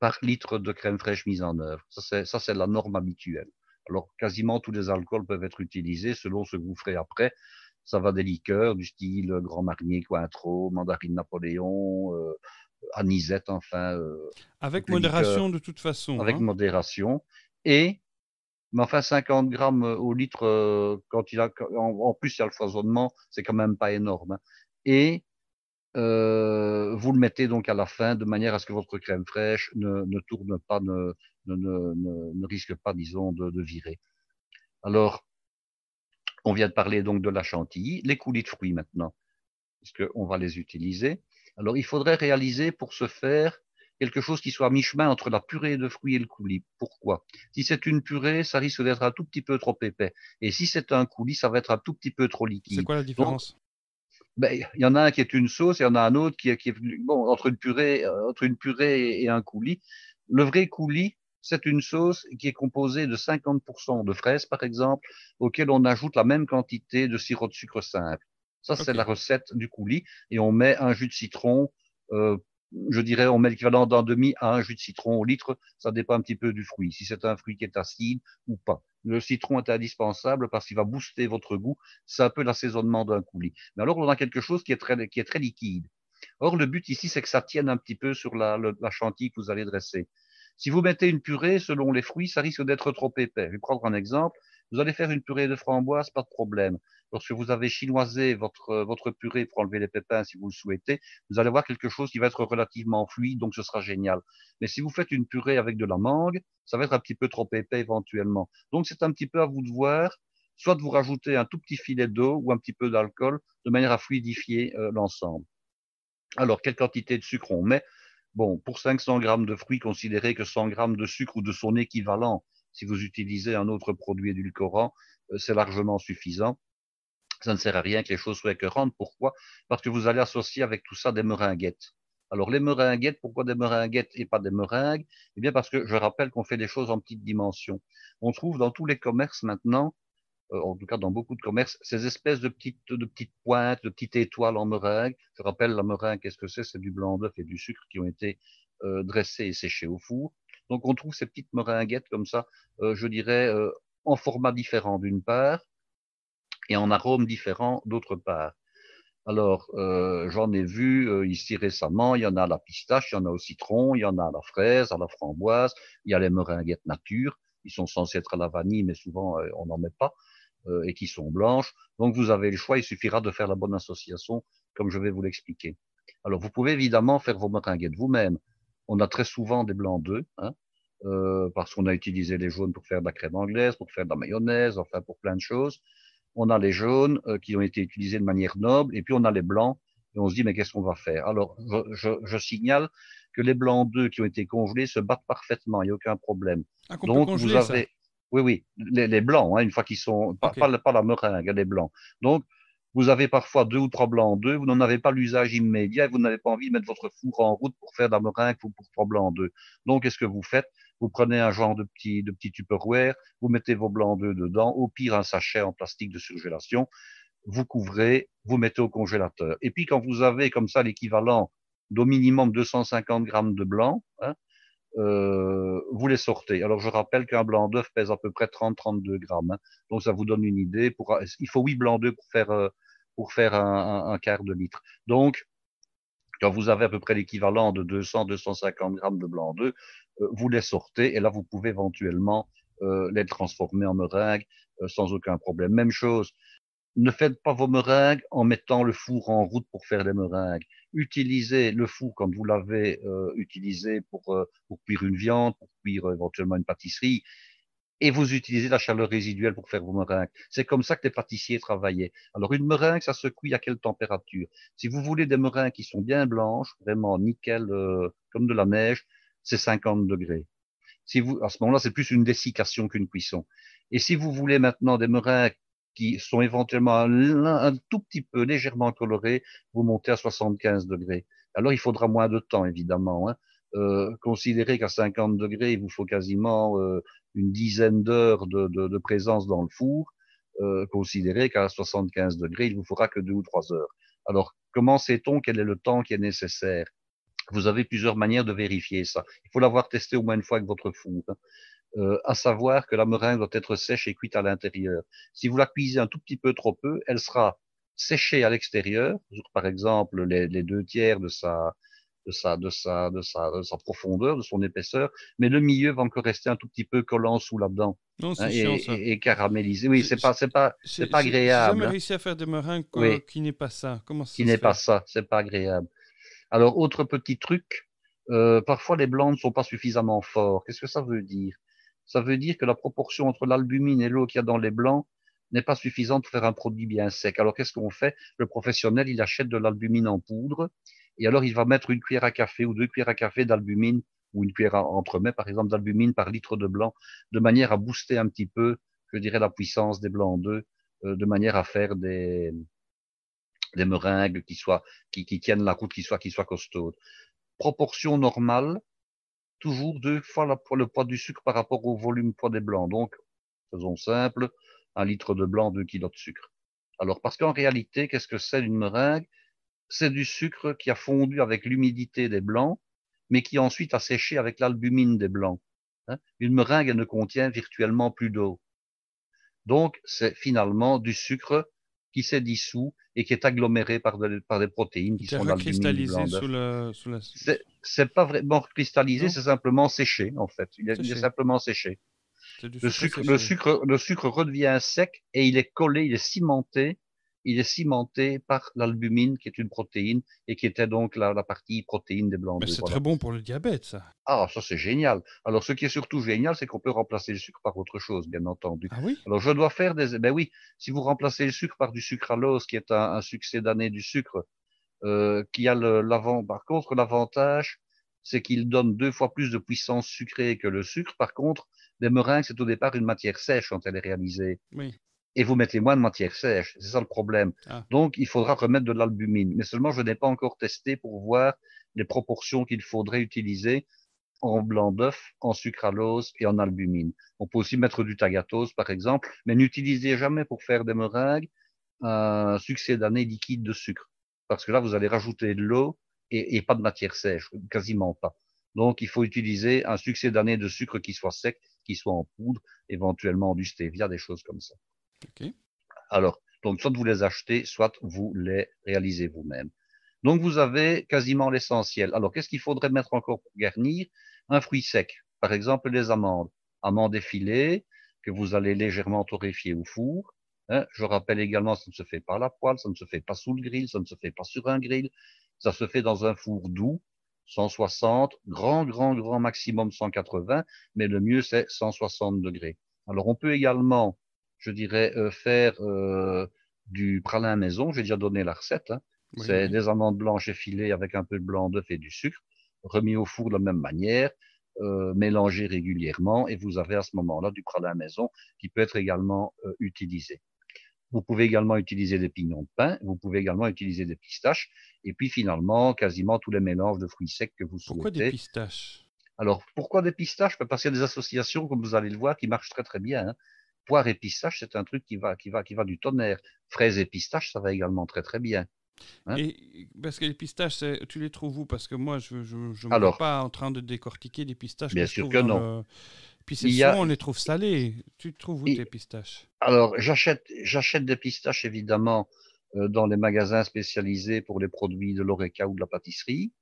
par litre de crème fraîche mise en œuvre. Ça, c'est la norme habituelle. Alors, quasiment tous les alcools peuvent être utilisés selon ce que vous ferez après. Ça va des liqueurs du style euh, Grand Marnier, Cointreau, Mandarine Napoléon, euh, Anisette, enfin. Euh, avec modération de toute façon. Avec hein. modération. Et mais enfin, 50 grammes euh, au litre, euh, quand il a, en, plus, il y a le foisonnement, c'est quand même pas énorme. Hein. Et euh, vous le mettez donc à la fin de manière à ce que votre crème fraîche ne, tourne pas, ne, ne, ne, risque pas, disons, de, de, virer. Alors, on vient de parler donc de la chantilly, les coulis de fruits maintenant, puisqu'on va les utiliser. Alors, il faudrait réaliser pour ce faire quelque chose qui soit mi-chemin entre la purée de fruits et le coulis. Pourquoi Si c'est une purée, ça risque d'être un tout petit peu trop épais. Et si c'est un coulis, ça va être un tout petit peu trop liquide. C'est quoi la différence ben il y en a un qui est une sauce, il y en a un autre qui est, qui est bon, entre une purée, euh, entre une purée et un coulis. Le vrai coulis, c'est une sauce qui est composée de 50% de fraises, par exemple, auquel on ajoute la même quantité de sirop de sucre simple. Ça, c'est la recette du coulis. Et on met un jus de citron euh, je dirais, on met l'équivalent d'un demi à un jus de citron au litre. Ça dépend un petit peu du fruit, si c'est un fruit qui est acide ou pas. Le citron est indispensable parce qu'il va booster votre goût. C'est un peu l'assaisonnement d'un coulis. Mais alors, on a quelque chose qui est très, liquide. Or, le but ici, c'est que ça tienne un petit peu sur la, la chantilly que vous allez dresser. Si vous mettez une purée, selon les fruits, ça risque d'être trop épais. Je vais prendre un exemple. Vous allez faire une purée de framboise, pas de problème lorsque vous avez chinoisé votre, euh, votre purée pour enlever les pépins, si vous le souhaitez, vous allez avoir quelque chose qui va être relativement fluide, donc ce sera génial. Mais si vous faites une purée avec de la mangue, ça va être un petit peu trop épais éventuellement. Donc c'est un petit peu à vous de voir, soit de vous rajouter un tout petit filet d'eau ou un petit peu d'alcool, de manière à fluidifier euh, l'ensemble. Alors, quelle quantité de sucre on met Bon, pour 500 grammes de fruits, considérez que 100 grammes de sucre ou de son équivalent, si vous utilisez un autre produit édulcorant, euh, c'est largement suffisant. Ça ne sert à rien que les choses soient écœurantes. Pourquoi Parce que vous allez associer avec tout ça des meringuettes. Alors les meringuettes, pourquoi des meringuettes et pas des meringues Eh bien parce que je rappelle qu'on fait des choses en petites dimensions. On trouve dans tous les commerces maintenant, euh, en tout cas dans beaucoup de commerces, ces espèces de petites, de petites pointes, de petites étoiles en meringue. Je rappelle la meringue, qu'est-ce que c'est C'est du blanc d'œuf et du sucre qui ont été euh, dressés et séchés au four. Donc on trouve ces petites meringuettes comme ça, euh, je dirais, en format différent d'une part, et en arômes différents d'autre part. Alors, euh, j'en ai vu euh, ici récemment, il y en a à la pistache, il y en a au citron, il y en a à la fraise, à la framboise, il y a les meringuettes nature, ils sont censés être à la vanille, mais souvent euh, on n'en met pas, euh, et qui sont blanches. Donc, vous avez le choix, il suffira de faire la bonne association, comme je vais vous l'expliquer. Alors, vous pouvez évidemment faire vos meringuettes vous-même. On a très souvent des blancs d'œufs, hein, parce qu'on a utilisé les jaunes pour faire de la crème anglaise, pour faire de la mayonnaise, enfin pour plein de choses on a les jaunes euh, qui ont été utilisés de manière noble, et puis on a les blancs, et on se dit, mais qu'est-ce qu'on va faire Alors, je, signale que les blancs 2 qui ont été congelés se battent parfaitement, il n'y a aucun problème. Ah, Donc, vous avez... Oui, oui, les, blancs, hein, une fois qu'ils sont... Pas, la meringue, hein, les blancs. Donc, vous avez parfois deux ou trois blancs en deux, vous n'en avez pas l'usage immédiat, et vous n'avez pas envie de mettre votre four en route pour faire de la meringue pour, pour trois blancs en deux. Donc, qu'est-ce que vous faites vous prenez un genre de petit, de petit tupperware, vous mettez vos blancs d'œufs dedans, au pire un sachet en plastique de surgélation, vous couvrez, vous mettez au congélateur. Et puis quand vous avez comme ça l'équivalent d'au minimum 250 grammes de blanc, hein, euh, vous les sortez. Alors je rappelle qu'un blanc d'œuf pèse à peu près 30-32 grammes. Hein. Donc ça vous donne une idée. Pour, il faut 8 blancs d'œufs pour faire, euh, pour faire un, un, quart de litre. Donc quand vous avez à peu près l'équivalent de 200-250 grammes de blanc d'œufs, euh, vous les sortez et là, vous pouvez éventuellement euh, les transformer en meringue euh, sans aucun problème. Même chose, ne faites pas vos meringues en mettant le four en route pour faire les meringues. Utilisez le four comme vous l'avez utilisé pour, cuire une viande, pour cuire éventuellement une pâtisserie, et vous utilisez la chaleur résiduelle pour faire vos meringues. C'est comme ça que les pâtissiers travaillaient. Alors une meringue, ça se cuit à quelle température Si vous voulez des meringues qui sont bien blanches, vraiment nickel, comme de la neige, c'est 50 degrés. Si vous, à ce moment-là, c'est plus une dessiccation qu'une cuisson. Et si vous voulez maintenant des meringues qui sont éventuellement un, tout petit peu légèrement colorées, vous montez à 75 degrés. Alors il faudra moins de temps, évidemment. Hein. Euh, considérez qu'à 50 degrés, il vous faut quasiment euh, une dizaine d'heures de, présence dans le four. Euh, considérez qu'à 75 degrés, il vous faudra que deux ou trois heures. Alors, comment sait-on quel est le temps qui est nécessaire vous avez plusieurs manières de vérifier ça. Il faut l'avoir testé au moins une fois avec votre four. Hein. Euh, à savoir que la meringue doit être sèche et cuite à l'intérieur. Si vous la cuisez un tout petit peu trop peu, elle sera séchée à l'extérieur, par exemple les, deux tiers de sa, de sa, de sa, de sa, profondeur, de son épaisseur, mais le milieu va encore rester un tout petit peu collant sous là-dedans. Hein, et, et, caramélisé. Oui, c'est pas, c'est pas, c'est pas agréable. J'ai jamais hein. réussi à faire des meringues qui n'est pas ça. Comment ça Qui n'est pas ça, c'est pas agréable. Alors, autre petit truc, euh, parfois les blancs ne sont pas suffisamment forts. Qu'est-ce que ça veut dire Ça veut dire que la proportion entre l'albumine et l'eau qu'il y a dans les blancs n'est pas suffisante pour faire un produit bien sec. Alors qu'est-ce qu'on fait Le professionnel, il achète de l'albumine en poudre et alors il va mettre une cuillère à café ou deux cuillères à café d'albumine ou une cuillère à entremets, par exemple, d'albumine par litre de blanc, de manière à booster un petit peu, je dirais, la puissance des blancs d'œufs, euh, de manière à faire des, des meringues qui, soient, qui, qui tiennent la route, qui soient, qui soient costaudes. Proportion normale, toujours deux fois le poids du sucre par rapport au volume poids des blancs. Donc, faisons simple, un litre de blanc, deux kilos de sucre. Alors, parce qu'en réalité, qu'est-ce que c'est une meringue C'est du sucre qui a fondu avec l'humidité des blancs, mais qui ensuite a séché avec l'albumine des blancs. Hein. une meringue, ne contient virtuellement plus d'eau. Donc, c'est finalement du sucre qui s'est dissous et qui est aggloméré par, par des protéines qui sont dans sous C'est pas vraiment cristallisé, c'est simplement séché en fait. Il est, simplement séché. le, sucre, le sucre redevient sec et il est collé, il est cimenté il est cimenté par l'albumine, qui est une protéine, et qui était donc la, partie protéine des blancs. Mais c'est très bon pour le diabète, ça. Ah, ça c'est génial. Alors, ce qui est surtout génial, c'est qu'on peut remplacer le sucre par autre chose, bien entendu. Ah oui Alors, je dois faire des... Ben oui, si vous remplacez le sucre par du sucralose, qui est un, succès d'année du sucre, euh, qui a l'avant... Par contre, l'avantage, c'est qu'il donne deux fois plus de puissance sucrée que le sucre. Par contre, les meringues, c'est au départ une matière sèche quand elle est réalisée. Oui et vous mettez moins de matière sèche. C'est ça le problème. Ah. Donc, il faudra remettre de l'albumine. Mais seulement, je n'ai pas encore testé pour voir les proportions qu'il faudrait utiliser en blanc d'œuf, en sucralose et en albumine. On peut aussi mettre du tagatose, par exemple, mais n'utilisez jamais pour faire des meringues un succès d'année liquide de sucre, parce que là, vous allez rajouter de l'eau et, et, pas de matière sèche, quasiment pas. Donc, il faut utiliser un succès d'année de sucre qui soit sec, qui soit en poudre, éventuellement du stevia, des choses comme ça. Alors, donc soit vous les achetez, soit vous les réalisez vous-même. Donc vous avez quasiment l'essentiel. Alors qu'est-ce qu'il faudrait mettre encore pour garnir Un fruit sec, par exemple les amandes, amandes effilées que vous allez légèrement torréfier au four. Hein. je rappelle également, ça ne se fait pas à la poêle, ça ne se fait pas sous le grill, ça ne se fait pas sur un grill, ça se fait dans un four doux, 160, grand, grand, grand maximum 180, mais le mieux c'est 160 degrés. Alors on peut également je dirais, euh, faire euh, du pralin maison, je déjà dire donner la recette. Hein. c'est des amandes blanches effilées avec un peu de blanc d'œuf et du sucre, remis au four de la même manière, euh, mélangées régulièrement, et vous avez à ce moment-là du pralin maison qui peut être également utilisé. Vous pouvez également utiliser des pignons de pain, vous pouvez également utiliser des pistaches, et puis finalement quasiment tous les mélanges de fruits secs que vous souhaitez. Pourquoi des pistaches alors, pourquoi des pistaches Parce qu'il y a des associations, comme vous allez le voir, qui marchent très très bien. Hein poire et pistache, c'est un truc qui va, qui va, qui va du tonnerre. Fraises et pistaches, ça va également très très bien. Hein. et parce que les pistaches, tu les trouves où Parce que moi, je ne suis pas en train de décortiquer des pistaches. Bien sûr que non. Puis c'est souvent, on les trouve salées. Tu trouves où tes pistaches Alors, j'achète des pistaches, évidemment, euh, dans les magasins spécialisés pour les produits de l'ORECA ou de la pâtisserie.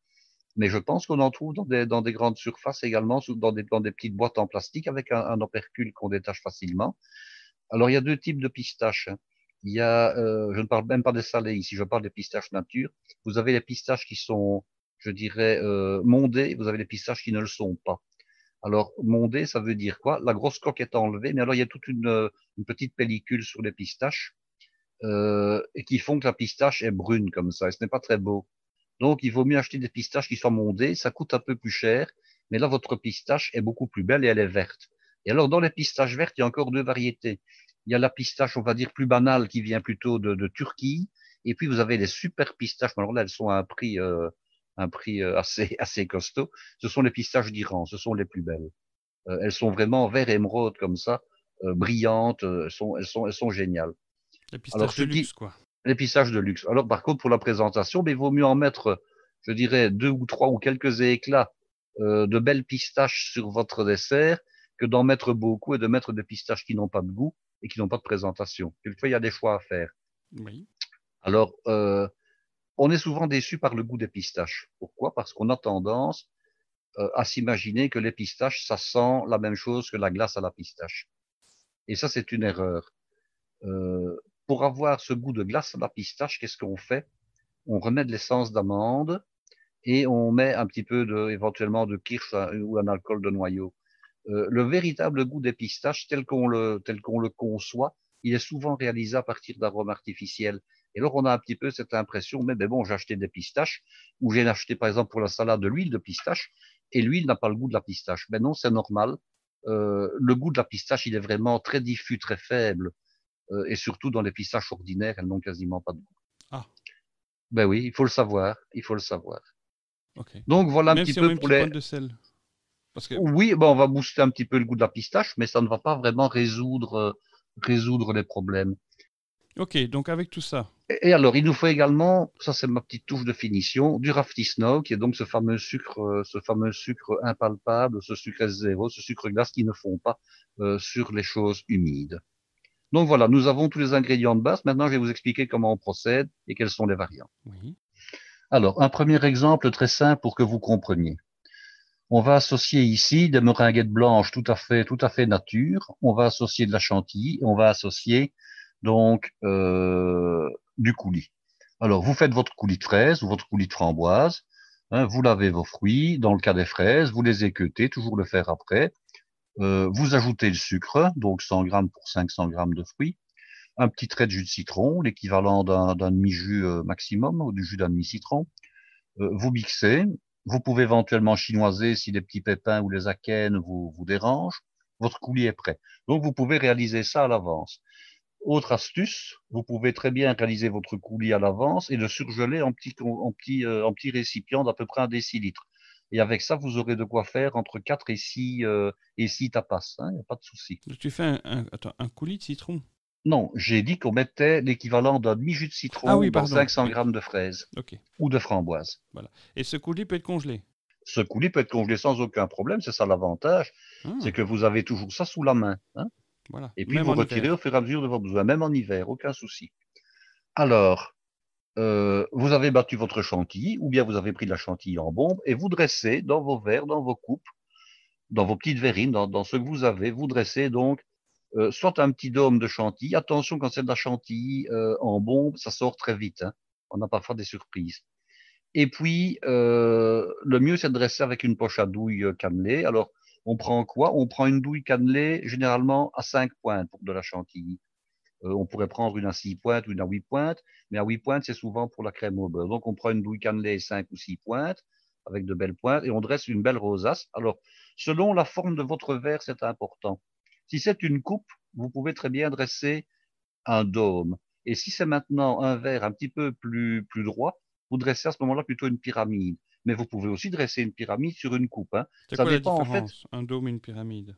Mais je pense qu'on en trouve dans des, grandes surfaces également, dans des, dans des petites boîtes en plastique avec un, un opercule qu'on détache facilement. Alors, il y a deux types de pistaches. Il y a, euh, je ne parle même pas des salés ici, je parle des pistaches nature. Vous avez les pistaches qui sont, je dirais, euh, mondées, vous avez les pistaches qui ne le sont pas. Alors, mondées, ça veut dire quoi La grosse coque est enlevée, mais alors il y a toute une, petite pellicule sur les pistaches euh, et qui font que la pistache est brune comme ça, et ce n'est pas très beau. Donc, il vaut mieux acheter des pistaches qui sont mondées, ça coûte un peu plus cher, mais là, votre pistache est beaucoup plus belle et elle est verte. Et alors, dans les pistaches vertes, il y a encore deux variétés. Il y a la pistache, on va dire, plus banale, qui vient plutôt de, Turquie, et puis vous avez les super pistaches, alors là, elles sont à un prix, euh, un prix euh, assez, assez costaud. Ce sont les pistaches d'Iran, ce sont les plus belles. Euh, elles sont vraiment vert émeraude comme ça, brillantes, elles, sont, elles, sont, elles sont géniales. Les pistaches de luxe, quoi l'épissage de luxe. Alors par contre, pour la présentation, mais ben, il vaut mieux en mettre, je dirais, deux ou trois ou quelques éclats euh, de belles pistaches sur votre dessert que d'en mettre beaucoup et de mettre des pistaches qui n'ont pas de goût et qui n'ont pas de présentation. Quelquefois, il y a des choix à faire. Oui. Alors, euh, on est souvent déçu par le goût des pistaches. Pourquoi Parce qu'on a tendance euh, à s'imaginer que les pistaches, ça sent la même chose que la glace à la pistache. Et ça, c'est une erreur. Euh, pour avoir ce goût de glace à la pistache, qu'est-ce qu'on fait On remet de l'essence d'amande et on met un petit peu de, éventuellement de kirsch ou un alcool de noyau. Euh, le véritable goût des pistaches, tel qu'on le, tel qu'on le conçoit, il est souvent réalisé à partir d'arômes artificiels. Et alors, on a un petit peu cette impression, mais, bon, j'ai acheté des pistaches, ou j'ai acheté, par exemple, pour la salade, de l'huile de pistache, et l'huile n'a pas le goût de la pistache. Mais non, c'est normal. Euh, le goût de la pistache, il est vraiment très diffus, très faible. Euh, et surtout dans les pistaches ordinaires, elles n'ont quasiment pas de goût. Ah. Ben oui, il faut le savoir, il faut le savoir. Ok. Donc voilà un petit peu pour les. De sel. Parce que... Oui, ben, on va booster un petit peu le goût de la pistache, mais ça ne va pas vraiment résoudre, euh, résoudre les problèmes. Ok, donc avec tout ça. Et, alors, il nous faut également, ça c'est ma petite touche de finition, du Snow qui est donc ce fameux sucre, euh, ce fameux sucre impalpable, ce sucre S0, ce sucre glace qui ne fond pas sur les choses humides. Donc voilà, nous avons tous les ingrédients de base. Maintenant, je vais vous expliquer comment on procède et quelles sont les variants. Oui. Alors, un premier exemple très simple pour que vous compreniez. On va associer ici des meringuettes blanches tout à fait, tout à fait nature. On va associer de la chantilly. On va associer donc euh, du coulis. Alors, vous faites votre coulis de fraises ou votre coulis de framboise. Hein, vous lavez vos fruits. Dans le cas des fraises, vous les équeutez, toujours le faire après. Euh, vous ajoutez le sucre, donc 100 grammes pour 500 g de fruits, un petit trait de jus de citron, l'équivalent d'un demi-jus euh, maximum ou du jus d'un demi-citron. Euh, vous mixez. Vous pouvez éventuellement chinoiser si les petits pépins ou les akènes vous, vous dérangent. Votre coulis est prêt. Donc vous pouvez réaliser ça à l'avance. Autre astuce, vous pouvez très bien réaliser votre coulis à l'avance et le surgeler en petit, en petit, en petit récipient d'à peu près un décilitre. Et avec ça, vous aurez de quoi faire entre 4 et 6, euh, et tapas. Il hein, n'y a pas de souci. Tu fais un, coulis de citron Non, j'ai dit qu'on mettait l'équivalent d'un demi-jus de citron ah 500 g de fraises ou de framboises. Voilà. Et ce coulis peut être congelé Ce coulis peut être congelé sans aucun problème. C'est ça l'avantage. Ah. C'est que vous avez toujours ça sous la main. Hein. Et puis vous retirez au fur et à mesure de vos besoins, même en hiver, aucun souci. Alors, euh, vous avez battu votre chantilly, ou bien vous avez pris de la chantilly en bombe, et vous dressez dans vos verres, dans vos coupes, dans vos petites verrines, dans, ce que vous avez, vous dressez donc euh, soit un petit dôme de chantilly. Attention, quand c'est de la chantilly euh, en bombe, ça sort très vite. Hein. On a parfois des surprises. Et puis, le mieux, c'est de dresser avec une poche à douille cannelée. Alors, on prend quoi On prend une douille cannelée, généralement à 5 points pour de la chantilly. Euh, on pourrait prendre une à 6 pointes ou une à 8 pointes, mais à 8 pointes, c'est souvent pour la crème au beurre. Donc, on prend une douille cannelée 5 ou 6 pointes, avec de belles pointes, et on dresse une belle rosace. Alors, selon la forme de votre verre, c'est important. Si c'est une coupe, vous pouvez très bien dresser un dôme. Et si c'est maintenant un verre un petit peu plus, plus droit, vous dressez à ce moment-là plutôt une pyramide. Mais vous pouvez aussi dresser une pyramide sur une coupe. Hein. Ça quoi dépend la différence, en fait. Un dôme une pyramide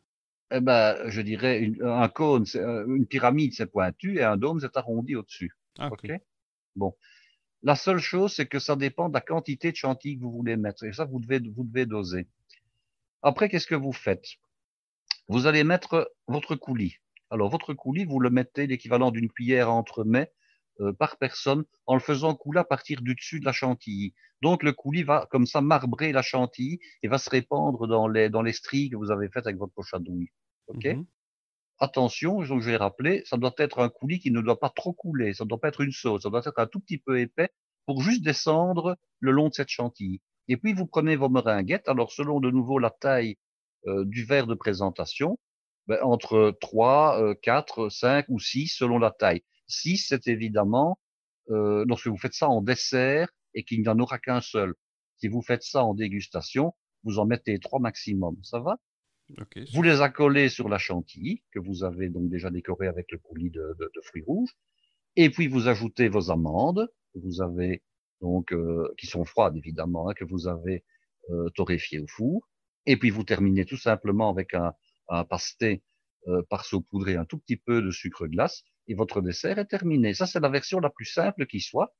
eh ben, je dirais, un cône, euh, une pyramide, c'est pointu, et un dôme, c'est arrondi au-dessus. Ah, bon. La seule chose, c'est que ça dépend de la quantité de chantilly que vous voulez mettre. Et ça, vous devez, vous devez doser. Après, qu'est-ce que vous faites Vous allez mettre votre coulis. Alors, votre coulis, vous le mettez l'équivalent d'une cuillère entre mets euh, par personne en le faisant couler à partir du dessus de la chantilly. Donc le coulis va comme ça marbrer la chantilly et va se répandre dans les, dans les stries que vous avez faites avec votre poche à douille. OK mhm. Attention, donc je vais rappeler, ça doit être un coulis qui ne doit pas trop couler, ça ne doit pas être une sauce, ça doit être un tout petit peu épais pour juste descendre le long de cette chantilly. Et puis vous prenez vos meringuettes, alors selon de nouveau la taille euh, du verre de présentation, ben, entre 3, euh, quatre 4, 5 ou 6 selon la taille si c'est évidemment, euh, lorsque vous faites ça en dessert et qu'il n'y en aura qu'un seul. Si vous faites ça en dégustation, vous en mettez trois maximum. Ça va okay, Vous les accolez sur la chantilly que vous avez donc déjà décorée avec le coulis de, de, fruits rouges, et puis vous ajoutez vos amandes vous avez donc euh, qui sont froides évidemment, hein, que vous avez euh, torréfiées au four, et puis vous terminez tout simplement avec un, pasté euh, par saupoudrer un tout petit peu de sucre glace et votre dessert est terminé. Ça, c'est la version la plus simple qui soit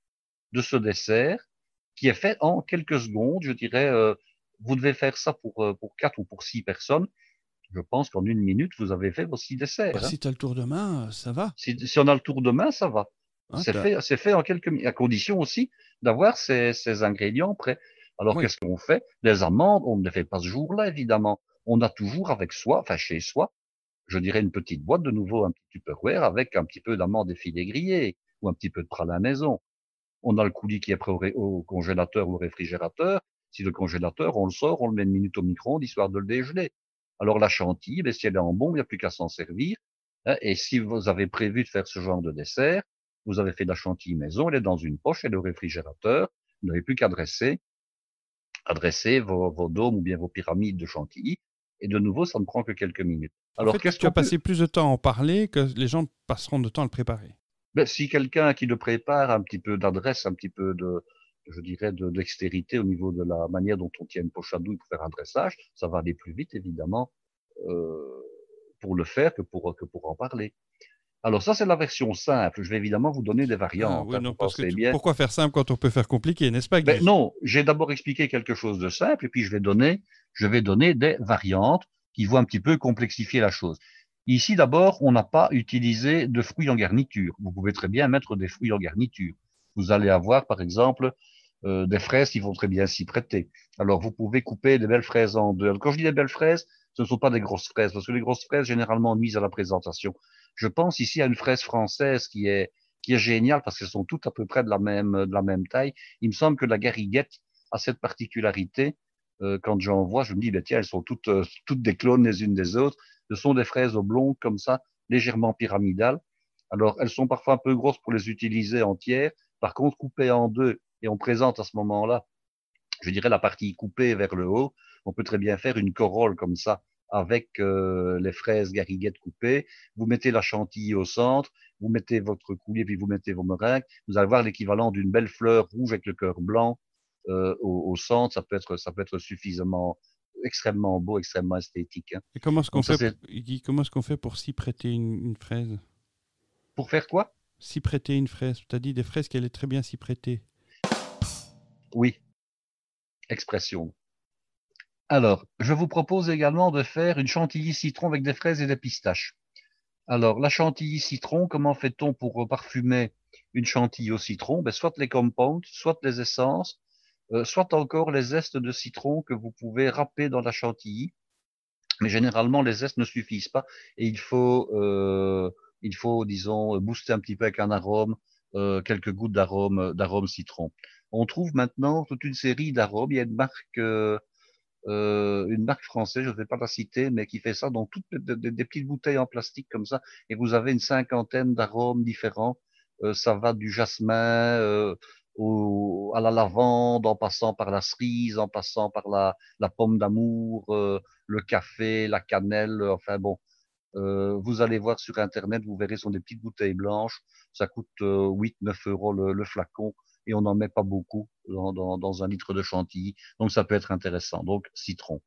de ce dessert qui est fait en quelques secondes. Je dirais, euh, vous devez faire ça pour, euh, pour quatre ou pour six personnes. Je pense qu'en une minute, vous avez fait vos six desserts. Bah, hein. Si tu as le tour de main, euh, ça va. Si, on a le tour de main, ça va. Ah, c'est fait, c'est fait en quelques minutes, à condition aussi d'avoir ces, ces ingrédients prêts. Alors qu'est-ce qu'on fait Les amandes, on ne les fait pas ce jour-là, évidemment. On a toujours avec soi, enfin chez soi, je dirais, une petite boîte, de nouveau un petit tupperware avec un petit peu d'amande et filet grillé ou un petit peu de pralin maison. On a le coulis qui est prêt au, congélateur ou au réfrigérateur. Si le congélateur, on le sort, on le met une minute au micro-ondes histoire de le dégeler. Alors la chantilly, ben, si elle est en bombe, il n'y a plus qu'à s'en servir. Hein, et si vous avez prévu de faire ce genre de dessert, vous avez fait de la chantilly maison, elle est dans une poche, et le réfrigérateur. Vous n'avez plus qu'à dresser, adresser vos dômes ou bien vos pyramides de chantilly et de nouveau, ça ne prend que quelques minutes. Alors, qu'est-ce tu as passé plus de temps à en parler que les gens passeront de temps à le préparer. Ben, si quelqu'un qui le prépare un petit peu d'adresse, un petit peu de, je dirais, de dextérité au niveau de la manière dont on tient une poche à douille pour faire un dressage, ça va aller plus vite, évidemment, euh, pour le faire que pour, que pour en parler. Alors ça, c'est la version simple. Je vais évidemment vous donner des variantes. Ah oui, hein, non, parce que Pourquoi faire simple quand on peut faire compliqué, n'est-ce pas ben, Non, j'ai d'abord expliqué quelque chose de simple, et puis je vais donner je vais donner des variantes qui vont un petit peu complexifier la chose. Ici, d'abord, on n'a pas utilisé de fruits en garniture. Vous pouvez très bien mettre des fruits en garniture. Vous allez avoir, par exemple, euh, des fraises qui vont très bien s'y prêter. Alors, vous pouvez couper des belles fraises en deux. quand je dis des belles fraises, ce ne sont pas des grosses fraises, parce que les grosses fraises, généralement, mises à la présentation. Je pense ici à une fraise française qui est, qui est géniale, parce qu'elles sont toutes à peu près de la même, de la même taille. Il me semble que la gariguette a cette particularité euh, quand j'en vois, je me dis, bah, tiens, elles sont toutes, euh, toutes des clones les unes des autres. Ce sont des fraises oblongues comme ça, légèrement pyramidales. Alors, elles sont parfois un peu grosses pour les utiliser entières. Par contre, coupées en deux, et on présente à ce moment-là, je dirais, la partie coupée vers le haut, on peut très bien faire une corolle comme ça, avec euh, les fraises gariguettes coupées. Vous mettez la chantilly au centre, vous mettez votre coulis, puis vous mettez vos meringues. Vous allez voir l'équivalent d'une belle fleur rouge avec le cœur blanc euh, au, centre, ça peut être, ça peut être suffisamment extrêmement beau, extrêmement esthétique. Hein. Et comment est-ce qu'on fait, comment ce qu'on fait pour s'y prêter une, fraise Pour faire quoi S'y prêter une fraise. Tu as dit des fraises qu'elle est très bien s'y prêter. Oui. Expression. Alors, je vous propose également de faire une chantilly citron avec des fraises et des pistaches. Alors, la chantilly citron, comment fait-on pour parfumer une chantilly au citron ben, Soit les compounds, soit les essences, euh, soit encore les zestes de citron que vous pouvez râper dans la chantilly. Mais généralement, les zestes ne suffisent pas et il faut, euh, il faut disons, booster un petit peu avec un arôme, euh, quelques gouttes d'arôme, d'arôme citron. On trouve maintenant toute une série d'arômes. Il y a une marque, une marque française, je ne vais pas la citer, mais qui fait ça dans toutes des, petites bouteilles en plastique comme ça. Et vous avez une cinquantaine d'arômes différents. ça va du jasmin à la lavande, en passant par la cerise, en passant par la, pomme d'amour, euh, le café, la cannelle, euh, enfin bon. Euh, vous allez voir sur Internet, vous verrez, ce sont des petites bouteilles blanches. Ça coûte 8-9 euros le, flacon et on n'en met pas beaucoup dans, un litre de chantilly. Donc ça peut être intéressant. Donc citron.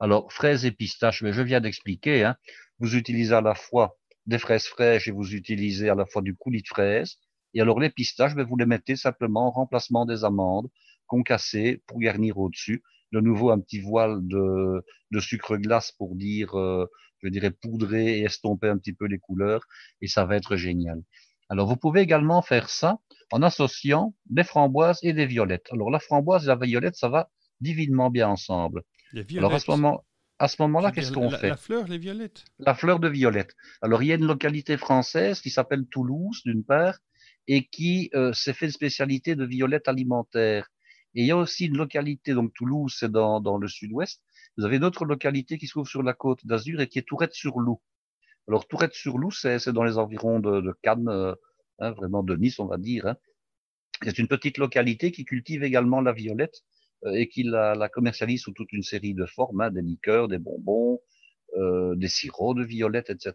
Alors, fraises et pistaches, mais je viens d'expliquer, hein. vous utilisez à la fois des fraises fraîches et vous utilisez à la fois du coulis de fraises, et alors les pistaches, vous les mettez simplement en remplacement des amandes concassées pour garnir au-dessus. De nouveau un petit voile de, sucre glace pour dire, euh, je dirais, poudrer et estomper un petit peu les couleurs. Et ça va être génial. Alors vous pouvez également faire ça en associant des framboises et des violettes. Alors la framboise et la violette, ça va divinement bien ensemble. Alors à ce moment, à ce moment-là, qu'est-ce qu'on fait La fleur, les violettes. La fleur de violette. Alors, il y a une localité française qui s'appelle Toulouse, d'une part, et qui euh, s'est fait une spécialité de violette alimentaire. Et il y a aussi une localité, donc Toulouse, c'est dans, dans, le sud-ouest. Vous avez une autre localité qui se trouve sur la côte d'Azur et qui est Tourette-sur-Loup. Alors Tourette-sur-Loup, c'est, dans les environs de, de Cannes, euh, hein, vraiment de Nice, on va dire. Hein. C'est une petite localité qui cultive également la violette euh, et qui la, la, commercialise sous toute une série de formes, hein, des liqueurs, des bonbons, euh, des sirops de violette, etc.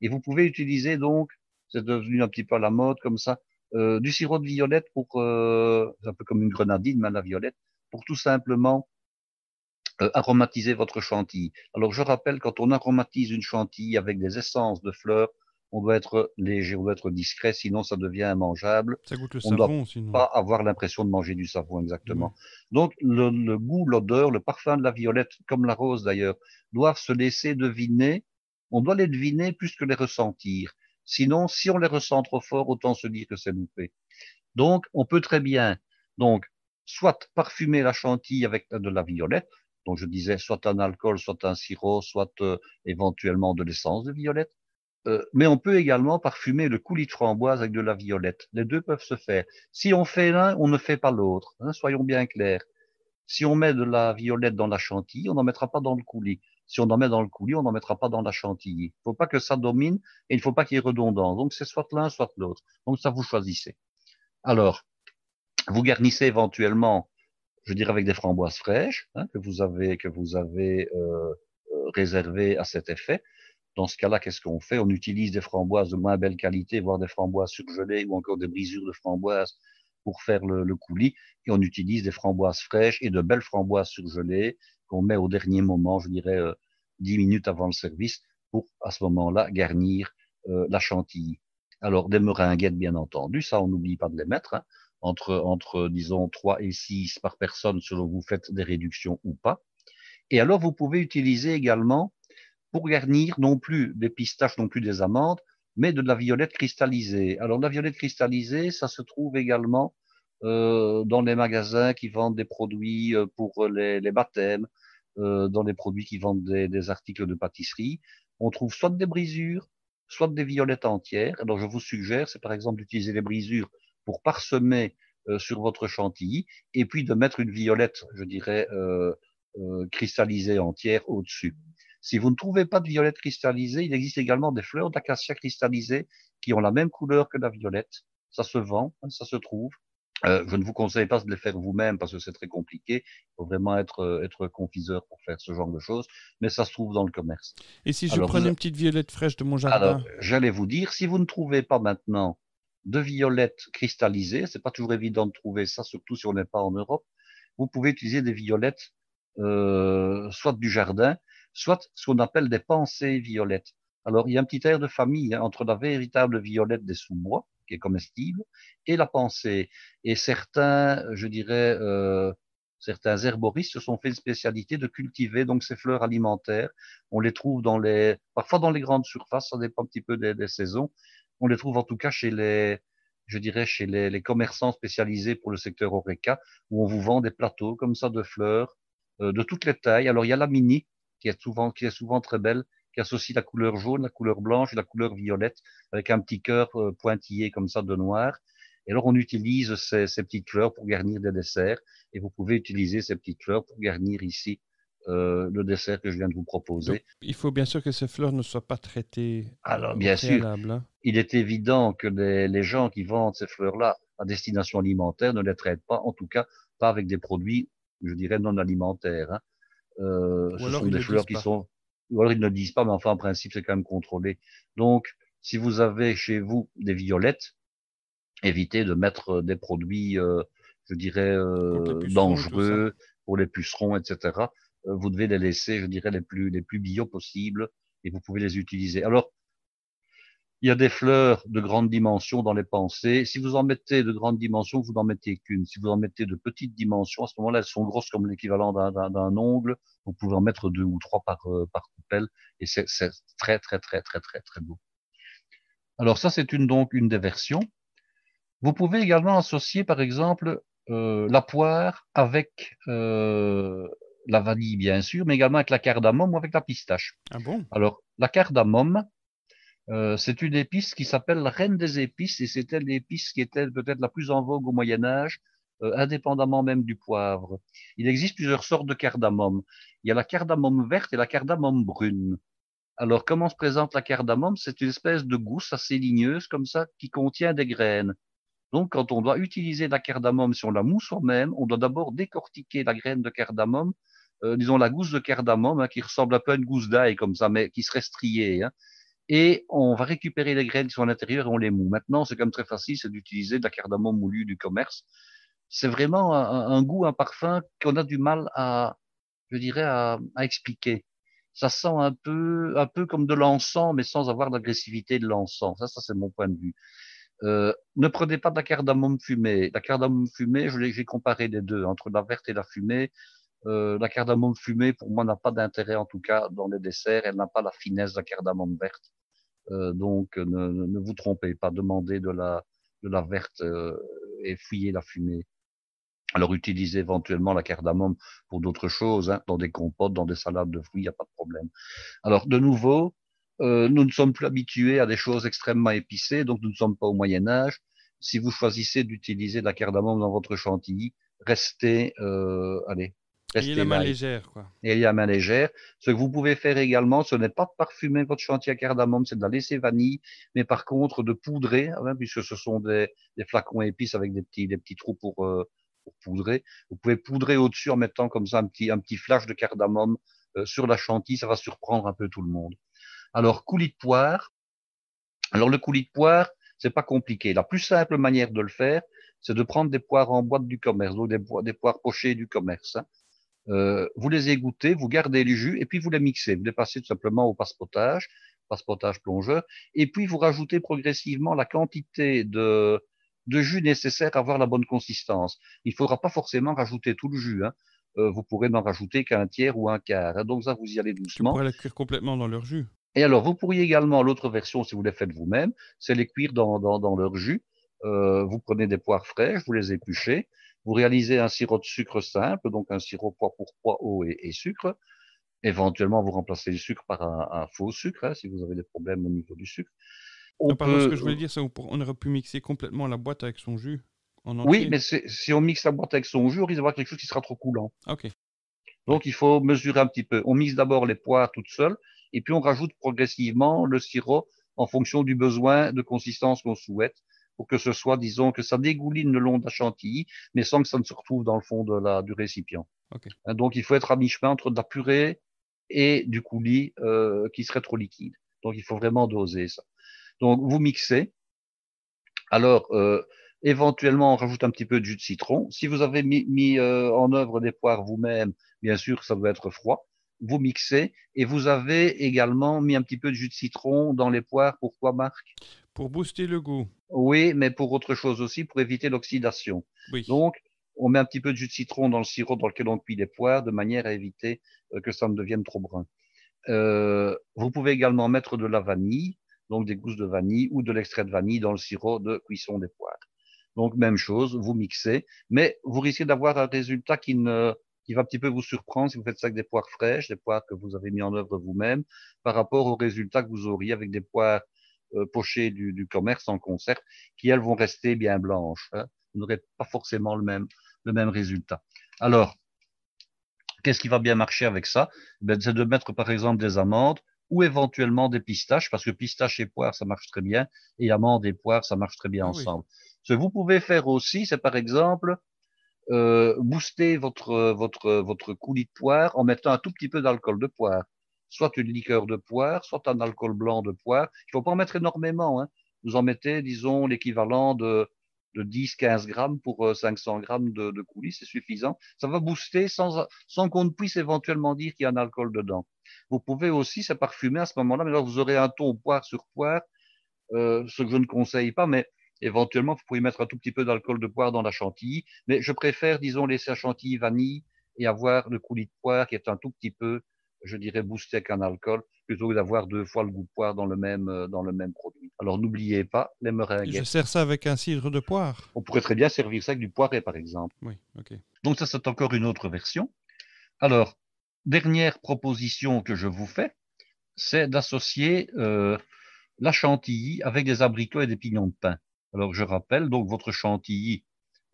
Et vous pouvez utiliser donc c'est devenu un petit peu à la mode comme ça. Euh, du sirop de violette pour, euh, un peu comme une grenadine, mais la violette, pour tout simplement euh, aromatiser votre chantilly. Alors je rappelle, quand on aromatise une chantilly avec des essences de fleurs, on doit être léger, on doit être discret, sinon ça devient immangeable. Ça goûte le on ne doit Pas avoir l'impression de manger du savon exactement. Donc le goût, l'odeur, le parfum de la violette, comme la rose d'ailleurs, doivent se laisser deviner. On doit les deviner plus que les ressentir. Sinon, si on les ressent trop fort, autant se dire que c'est loupé. Donc, on peut très bien, donc, soit parfumer la chantilly avec de la violette, donc je disais soit un alcool, soit un sirop, soit euh, éventuellement de l'essence de violette, euh, mais on peut également parfumer le coulis de framboise avec de la violette. Les deux peuvent se faire. Si on fait l'un, on ne fait pas l'autre. Hein, soyons bien clairs. Si on met de la violette dans la chantilly, on n'en mettra pas dans le coulis. Si on en met dans le coulis, on n'en mettra pas dans la chantilly. Il ne faut pas que ça domine et il ne faut pas qu'il y ait redondance. Donc c'est soit l'un, soit l'autre. Donc ça, vous choisissez. Alors, vous garnissez éventuellement, je dirais, avec des framboises fraîches hein, que vous avez, que vous avez euh, euh, réservées à cet effet. Dans ce cas-là, qu'est-ce qu'on fait On utilise des framboises de moins belle qualité, voire des framboises surgelées ou encore des brisures de framboises pour faire le, coulis. Et on utilise des framboises fraîches et de belles framboises surgelées qu'on met au dernier moment, je dirais, euh, dix minutes avant le service pour, à ce moment-là, garnir euh, la chantilly. Alors, des meringuettes, bien entendu, ça, on n'oublie pas de les mettre, hein, entre, entre, disons, 3 et 6 par personne, selon vous faites des réductions ou pas. Et alors, vous pouvez utiliser également, pour garnir, non plus des pistaches, non plus des amandes, mais de la violette cristallisée. Alors, la violette cristallisée, ça se trouve également euh, dans les magasins qui vendent des produits euh, pour les baptêmes, euh, dans les produits qui vendent des, articles de pâtisserie, on trouve soit des brisures, soit des violettes entières. Alors je vous suggère, c'est par exemple d'utiliser les brisures pour parsemer euh, sur votre chantilly et puis de mettre une violette, je dirais, euh, euh, cristallisée entière au-dessus. Si vous ne trouvez pas de violette cristallisée, il existe également des fleurs d'acacia cristallisées qui ont la même couleur que la violette. Ça se vend, hein, ça se trouve. Euh, je ne vous conseille pas de les faire vous-même parce que c'est très compliqué. Il faut vraiment être, euh, être confiseur pour faire ce genre de choses, mais ça se trouve dans le commerce. Et si je prenais une petite violette fraîche de mon jardin Alors, j'allais vous dire, si vous ne trouvez pas maintenant de violettes cristallisées, c'est pas toujours évident de trouver ça, surtout si on n'est pas en Europe, vous pouvez utiliser des violettes, euh, soit du jardin, soit ce qu'on appelle des pensées violettes. Alors, il y a un petit air de famille hein, entre la véritable violette des sous-bois qui est comestible, et la pensée. Et certains, je dirais, euh, certains herboristes se sont fait une spécialité de cultiver donc ces fleurs alimentaires. On les trouve dans les, parfois dans les grandes surfaces, ça dépend un petit peu des, saisons. On les trouve en tout cas chez les, je dirais chez les, commerçants spécialisés pour le secteur horeca, où on vous vend des plateaux comme ça de fleurs euh, de toutes les tailles. Alors il y a la mini qui est souvent qui est souvent très belle qui associe la couleur jaune, la couleur blanche et la couleur violette avec un petit cœur euh, pointillé comme ça de noir. Et alors on utilise ces, petites fleurs pour garnir des desserts et vous pouvez utiliser ces petites fleurs pour garnir ici euh, le dessert que je viens de vous proposer. il faut bien sûr que ces fleurs ne soient pas traitées. Alors, bien sûr, hein. il est évident que les, gens qui vendent ces fleurs-là à destination alimentaire ne les traitent pas, en tout cas pas avec des produits, je dirais, non alimentaires. Hein. Euh, ce sont des fleurs qui sont ou alors ils ne le disent pas, mais enfin, en principe, c'est quand même contrôlé. Donc, si vous avez chez vous des violettes, évitez de mettre euh, des produits, euh, je dirais, euh, dangereux pour les pucerons, etc. Vous devez les laisser, je dirais, les plus, les plus bio possibles et vous pouvez les utiliser. Alors, il y a des fleurs de grande dimension dans les pensées. Si vous en mettez de grande dimension, vous n'en mettez qu'une. Si vous en mettez de petite dimension, à ce moment-là, elles sont grosses comme l'équivalent d'un ongle. Vous pouvez en mettre deux ou trois par, euh, par coupelle. Et c'est très, très, très, très, très, très beau. Alors ça, c'est une, donc une des versions. Vous pouvez également associer, par exemple, euh, la poire avec euh, la vanille, bien sûr, mais également avec la cardamome ou avec la pistache. Ah bon Alors, la cardamome, euh, c'est une épice qui s'appelle la reine des épices et c'était l'épice qui était peut-être la plus en vogue au Moyen Âge, euh, indépendamment même du poivre. Il existe plusieurs sortes de cardamome. Il y a la cardamome verte et la cardamome brune. Alors comment se présente la cardamome C'est une espèce de gousse assez ligneuse comme ça qui contient des graines. Donc quand on doit utiliser la cardamome, si on la mousse soi-même, on doit d'abord décortiquer la graine de cardamome, euh, disons la gousse de cardamome hein, qui ressemble un peu à une gousse d'ail comme ça, mais qui serait striée. Hein et on va récupérer les graines qui sont à l'intérieur et on les moue. Maintenant, c'est comme très facile, c'est d'utiliser de la cardamome moulue du commerce. C'est vraiment un, goût, un parfum qu'on a du mal à, je dirais, à, expliquer. Ça sent un peu, un peu comme de l'encens, mais sans avoir l'agressivité de l'encens. Ça, ça c'est mon point de vue. Euh, ne prenez pas de la cardamome fumée. La cardamome fumée, je j'ai comparé les deux, entre la verte et la fumée. Euh, la cardamome fumée, pour moi, n'a pas d'intérêt, en tout cas, dans les desserts. Elle n'a pas la finesse de la cardamome verte. Euh, donc ne, vous trompez pas, demandez de la, de la verte euh, et fouillez la fumée. Alors utilisez éventuellement la cardamome pour d'autres choses, hein, dans des compotes, dans des salades de fruits, il n'y a pas de problème. Alors de nouveau, euh, nous ne sommes plus habitués à des choses extrêmement épicées, donc nous ne sommes pas au Moyen Âge. Si vous choisissez d'utiliser la cardamome dans votre chantilly, restez, allez, il la main légère. Quoi. la main légère. Ce que vous pouvez faire également, ce n'est pas de parfumer votre chantier à cardamome, c'est de la laisser vanille, mais par contre de poudrer, hein, hein, puisque ce sont des, des, flacons épices avec des petits, des petits trous euh, pour, poudrer. Vous pouvez poudrer au-dessus en mettant comme ça un petit, un petit flash de cardamome euh, sur la chantilly, ça va surprendre un peu tout le monde. Alors, coulis de poire. Alors, le coulis de poire, c'est pas compliqué. La plus simple manière de le faire, c'est de prendre des poires en boîte du commerce, donc des, poires, des poires pochées du commerce. Hein. Euh, vous les égouttez, vous gardez les jus et puis vous les mixez. Vous les passez tout simplement au passe-potage passe-potage plongeur, et puis vous rajoutez progressivement la quantité de, de jus nécessaire à avoir la bonne consistance. Il ne faudra pas forcément rajouter tout le jus. Hein. Euh, vous pourrez n'en rajouter qu'un tiers ou un quart. Hein. Donc ça, vous y allez doucement. Vous pourrez les cuire complètement dans leur jus. Et alors, vous pourriez également, l'autre version, si vous les faites vous-même, c'est les cuire dans, dans, leur jus. Euh, vous prenez des poires fraîches, vous les épluchez, vous réalisez un sirop de sucre simple, donc un sirop poids pour poids, eau et, sucre. Éventuellement, vous remplacez le sucre par un, faux sucre, hein, si vous avez des problèmes au niveau du sucre. On ah, ce que je voulais dire, c'est qu'on aurait pu mixer complètement la boîte avec son jus. oui, mais si on mixe la boîte avec son jus, on risque d'avoir quelque chose qui sera trop coulant. Ok. Donc, il faut mesurer un petit peu. On mixe d'abord les poires toutes seules, et puis on rajoute progressivement le sirop en fonction du besoin de consistance qu'on souhaite que ce soit, disons, que ça dégouline le long de la chantilly, mais sans que ça ne se retrouve dans le fond du récipient. Hein, donc, il faut être à mi-chemin entre de la purée et du coulis euh, qui serait trop liquide. Donc, il faut vraiment doser ça. Donc, vous mixez. Alors, euh, éventuellement, on rajoute un petit peu de jus de citron. Si vous avez mis, euh, en œuvre des poires vous-même, bien sûr, ça doit être froid vous mixez et vous avez également mis un petit peu de jus de citron dans les poires. Pourquoi, Marc Pour booster le goût. Oui, mais pour autre chose aussi, pour éviter l'oxydation. Donc, on met un petit peu de jus de citron dans le sirop dans lequel on cuit les poires, de manière à éviter euh, que ça ne devienne trop brun. Euh, vous pouvez également mettre de la vanille, donc des gousses de vanille ou de l'extrait de vanille dans le sirop de cuisson des poires. Donc même chose, vous mixez, mais vous risquez d'avoir un résultat qui ne qui va un petit peu vous surprendre si vous faites ça avec des poires fraîches, des poires que vous avez mis en œuvre vous-même, par rapport au résultat que vous auriez avec des poires euh, pochées du, commerce en concert, qui elles vont rester bien blanches. Hein. Vous n'aurez pas forcément le même, le même résultat. Alors, qu'est-ce qui va bien marcher avec ça ben, C'est de mettre par exemple des amandes ou éventuellement des pistaches, parce que pistache et poire, ça marche très bien, et amandes et poire, ça marche très bien ah ensemble. Ce que vous pouvez faire aussi, c'est par exemple euh, booster votre, euh, votre, euh, votre coulis de poire en mettant un tout petit peu d'alcool de poire. Soit une liqueur de poire, soit un alcool blanc de poire. Il ne faut pas en mettre énormément. Hein. Vous en mettez, disons, l'équivalent de, de 10-15 grammes pour 500 euh, grammes de, de coulis, c'est suffisant. Ça va booster sans, qu'on ne puisse éventuellement dire qu'il y a un alcool dedans. Vous pouvez aussi, ça parfumer à ce moment-là, mais alors vous aurez un ton poire sur poire, ce que je ne conseille pas, mais Éventuellement, vous pouvez mettre un tout petit peu d'alcool de poire dans la chantilly, mais je préfère, disons, laisser la chantilly vanille et avoir le coulis de poire qui est un tout petit peu, je dirais, boosté avec un alcool, plutôt que d'avoir deux fois le goût de poire dans le même, euh, dans le même produit. Alors n'oubliez pas les meringues. Je sers ça avec un cidre de poire. On pourrait très bien servir ça avec du poiré, par exemple. Oui, ok. Donc ça, c'est encore une autre version. Alors, dernière proposition que je vous fais, c'est d'associer euh, la chantilly avec des abricots et des pignons de pain. Alors je rappelle, donc votre chantilly,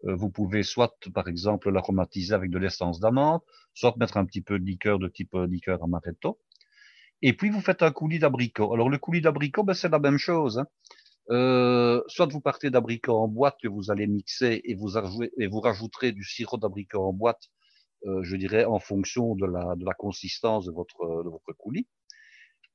euh, vous pouvez soit par exemple l'aromatiser avec de l'essence d'amande, soit mettre un petit peu de liqueur de type euh, liqueur amaretto. Et puis vous faites un coulis d'abricot. Alors le coulis d'abricot, ben, c'est la même chose. Hein. Euh, soit vous partez d'abricot en boîte que vous allez mixer et vous, rajouterez du sirop d'abricot en boîte, je dirais en fonction de la, consistance de votre coulis.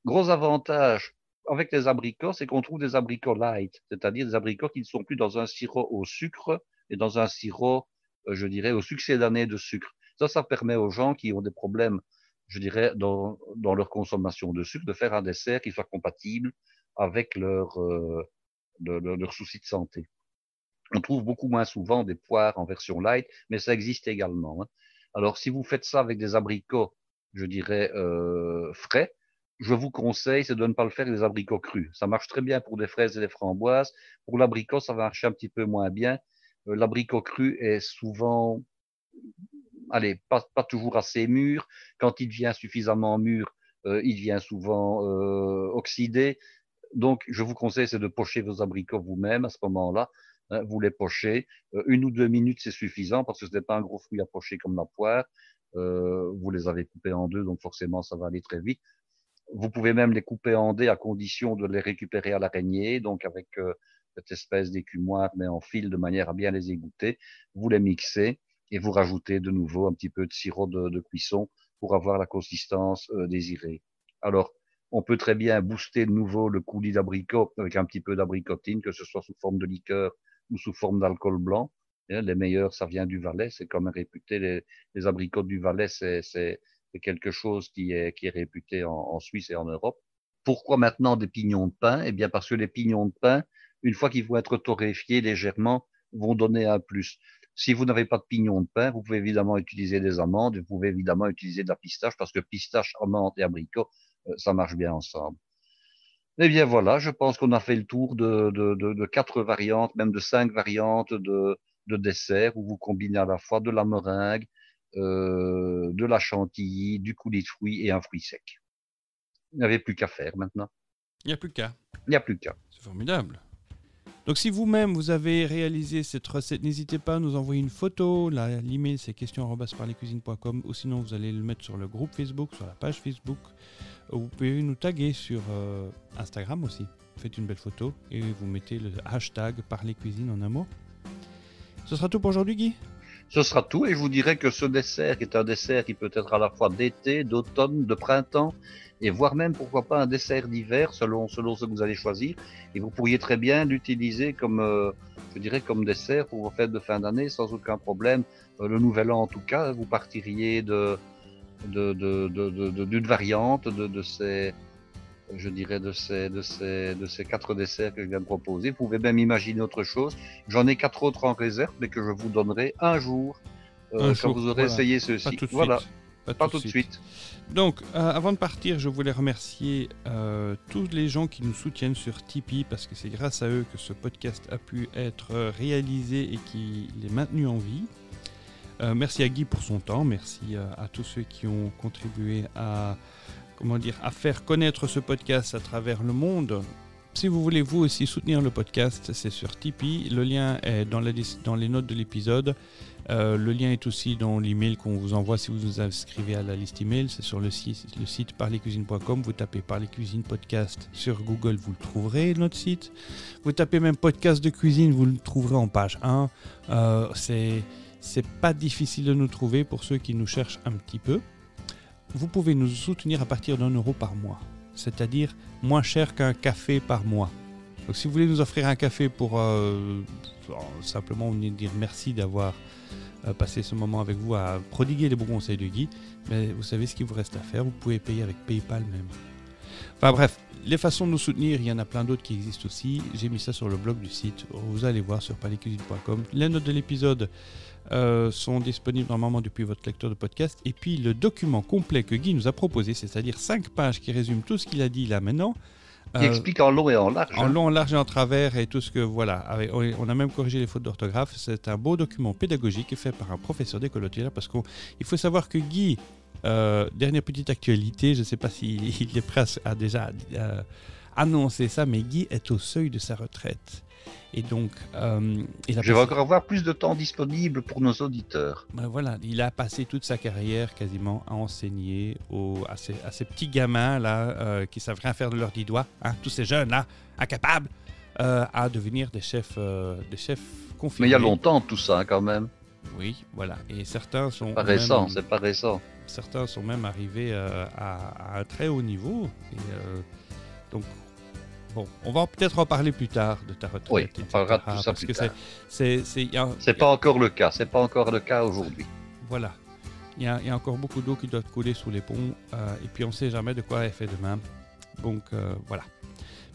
Gros avantage, avec les abricots, c'est qu'on trouve des abricots light, c'est-à-dire des abricots qui ne sont plus dans un sirop au sucre et dans un sirop, euh, je dirais, au succès d'année de sucre. Ça, ça permet aux gens qui ont des problèmes, je dirais, dans, leur consommation de sucre, de faire un dessert qui soit compatible avec leur, euh, leur souci de santé. On trouve beaucoup moins souvent des poires en version light, mais ça existe également. Hein. Alors, si vous faites ça avec des abricots, je dirais, euh, frais, je vous conseille, c'est de ne pas le faire avec des abricots crus. Ça marche très bien pour des fraises et des framboises. Pour l'abricot, ça va marcher un petit peu moins bien. Euh, l'abricot cru est souvent, allez, pas, pas, toujours assez mûr. Quand il devient suffisamment mûr, euh, il devient souvent euh, oxydé. Donc, je vous conseille, c'est de pocher vos abricots vous-même à ce moment-là. Hein, vous les pochez. Euh, une ou deux minutes, c'est suffisant parce que ce n'est pas un gros fruit à pocher comme la poire. vous les avez coupés en deux, donc forcément, ça va aller très vite. Vous pouvez même les couper en dés à condition de les récupérer à l'araignée, donc avec euh, cette espèce d'écumoire, mais en fil, de manière à bien les égoutter. Vous les mixez et vous rajoutez de nouveau un petit peu de sirop de, cuisson pour avoir la consistance euh, désirée. Alors, on peut très bien booster de nouveau le coulis d'abricot avec un petit peu d'abricotine, que ce soit sous forme de liqueur ou sous forme d'alcool blanc. Hein, les meilleurs, ça vient du Valais, c'est comme réputé, les, les abricots du Valais, c'est quelque chose qui est, réputé en, Suisse et en Europe. Pourquoi maintenant des pignons de pain Eh bien parce que les pignons de pain, une fois qu'ils vont être torréfiés légèrement, vont donner un plus. Si vous n'avez pas de pignons de pain, vous pouvez évidemment utiliser des amandes, vous pouvez évidemment utiliser de la pistache, parce que pistache, amande et abricot, euh, ça marche bien ensemble. Eh bien voilà, je pense qu'on a fait le tour de, quatre variantes, même de cinq variantes de, de desserts où vous combinez à la fois de la meringue, euh, de la chantilly, du coulis de fruits et un fruit sec. Il n'y plus qu'à faire maintenant. Il n'y a plus qu'à. Il n'y a plus qu'à. C'est formidable. Donc si vous-même vous avez réalisé cette recette, n'hésitez pas à nous envoyer une photo. L'email c'est question@parlecuisine.com ou sinon vous allez le mettre sur le groupe Facebook, sur la page Facebook. Vous pouvez nous taguer sur euh, Instagram aussi. Faites une belle photo et vous mettez le hashtag Cuisine en un mot. Ce sera tout pour aujourd'hui Guy ce sera tout et je vous dirais que ce dessert est un dessert qui peut être à la fois d'été, d'automne, de printemps et voire même pourquoi pas un dessert d'hiver selon selon ce que vous allez choisir et vous pourriez très bien l'utiliser comme euh, je dirais comme dessert pour vos fêtes de fin d'année sans aucun problème. Euh, le nouvel an en tout cas, vous partiriez de d'une variante de, ces je dirais, de ces, de, de ces quatre desserts que je viens de proposer. Vous pouvez même imaginer autre chose. J'en ai quatre autres en réserve, mais que je vous donnerai un jour, euh, quand vous aurez essayé ceci. Voilà. Pas, tout, de suite. Donc, euh, avant de partir, je voulais remercier euh, tous les gens qui nous soutiennent sur Tipeee parce que c'est grâce à eux que ce podcast a pu être réalisé et qu'il est maintenu en vie. merci à Guy pour son temps, merci à tous ceux qui ont contribué à comment dire, à faire connaître ce podcast à travers le monde. Si vous voulez vous aussi soutenir le podcast, c'est sur Tipeee. Le lien est dans, les notes de l'épisode. Euh, le lien est aussi dans l'email qu'on vous envoie si vous vous inscrivez à la liste email. C'est sur le site, le Vous tapez Cuisine Podcast sur Google, vous le trouverez, notre site. Vous tapez même Podcast de cuisine, vous le trouverez en page 1. Euh, c'est pas difficile de nous trouver pour ceux qui nous cherchent un petit peu vous pouvez nous soutenir à partir d'un euro par mois, c'est-à-dire moins cher qu'un café par mois. Donc si vous voulez nous offrir un café pour euh, simplement venir dire merci d'avoir euh, passé ce moment avec vous à prodiguer les bons conseils de Guy, mais vous savez ce qu'il vous reste à faire, vous pouvez payer avec PayPal même. Enfin bref, les façons de nous soutenir, il y en a plein d'autres qui existent aussi. J'ai mis ça sur le blog du site. Vous allez voir sur palécuisine.com. Les notes de l'épisode euh, sont disponibles normalement depuis votre lecteur de podcast. Et puis le document complet que Guy nous a proposé, c'est-à-dire 5 pages qui résument tout ce qu'il a dit là maintenant. Qui euh, explique en long et en large. En hein. long, en large et en travers et tout ce que. Voilà. on a même corrigé les fautes d'orthographe. C'est un beau document pédagogique fait par un professeur d'école parce qu'il faut savoir que Guy. Euh, dernière petite actualité, je ne sais pas s'il si est prêt à, déjà annoncer ça, mais Guy est au seuil de sa retraite. Et donc, euh, il je vais encore avoir plus de temps disponible pour nos auditeurs. Ben voilà, il a passé toute sa carrière quasiment à enseigner aux, à, ces, petits gamins là euh, qui savent rien faire de leurs dix doigts, hein. tous ces jeunes là incapables euh, à devenir des chefs, euh, des chefs confirmés. Mais il y a longtemps tout ça hein, quand même. Oui, voilà. Et certains sont. Pas récent, c'est pas récent. Certains sont même arrivés à, un très haut niveau. donc Bon, on va peut-être en parler plus tard de ta retraite. Oui, on parlera tout ça plus que tard. C'est pas encore le cas, c'est pas encore le cas aujourd'hui. Voilà. Il y, a, encore beaucoup d'eau qui doit couler sous les ponts euh, et puis on ne sait jamais de quoi elle fait demain. Donc euh, voilà.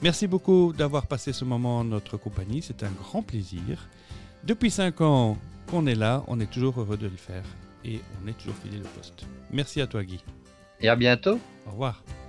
Merci beaucoup d'avoir passé ce moment en notre compagnie, c'est un grand plaisir. Depuis cinq ans qu'on est là, on est toujours heureux de le faire et on est toujours fidèle au poste. Merci à toi Guy. Et à bientôt. Au revoir.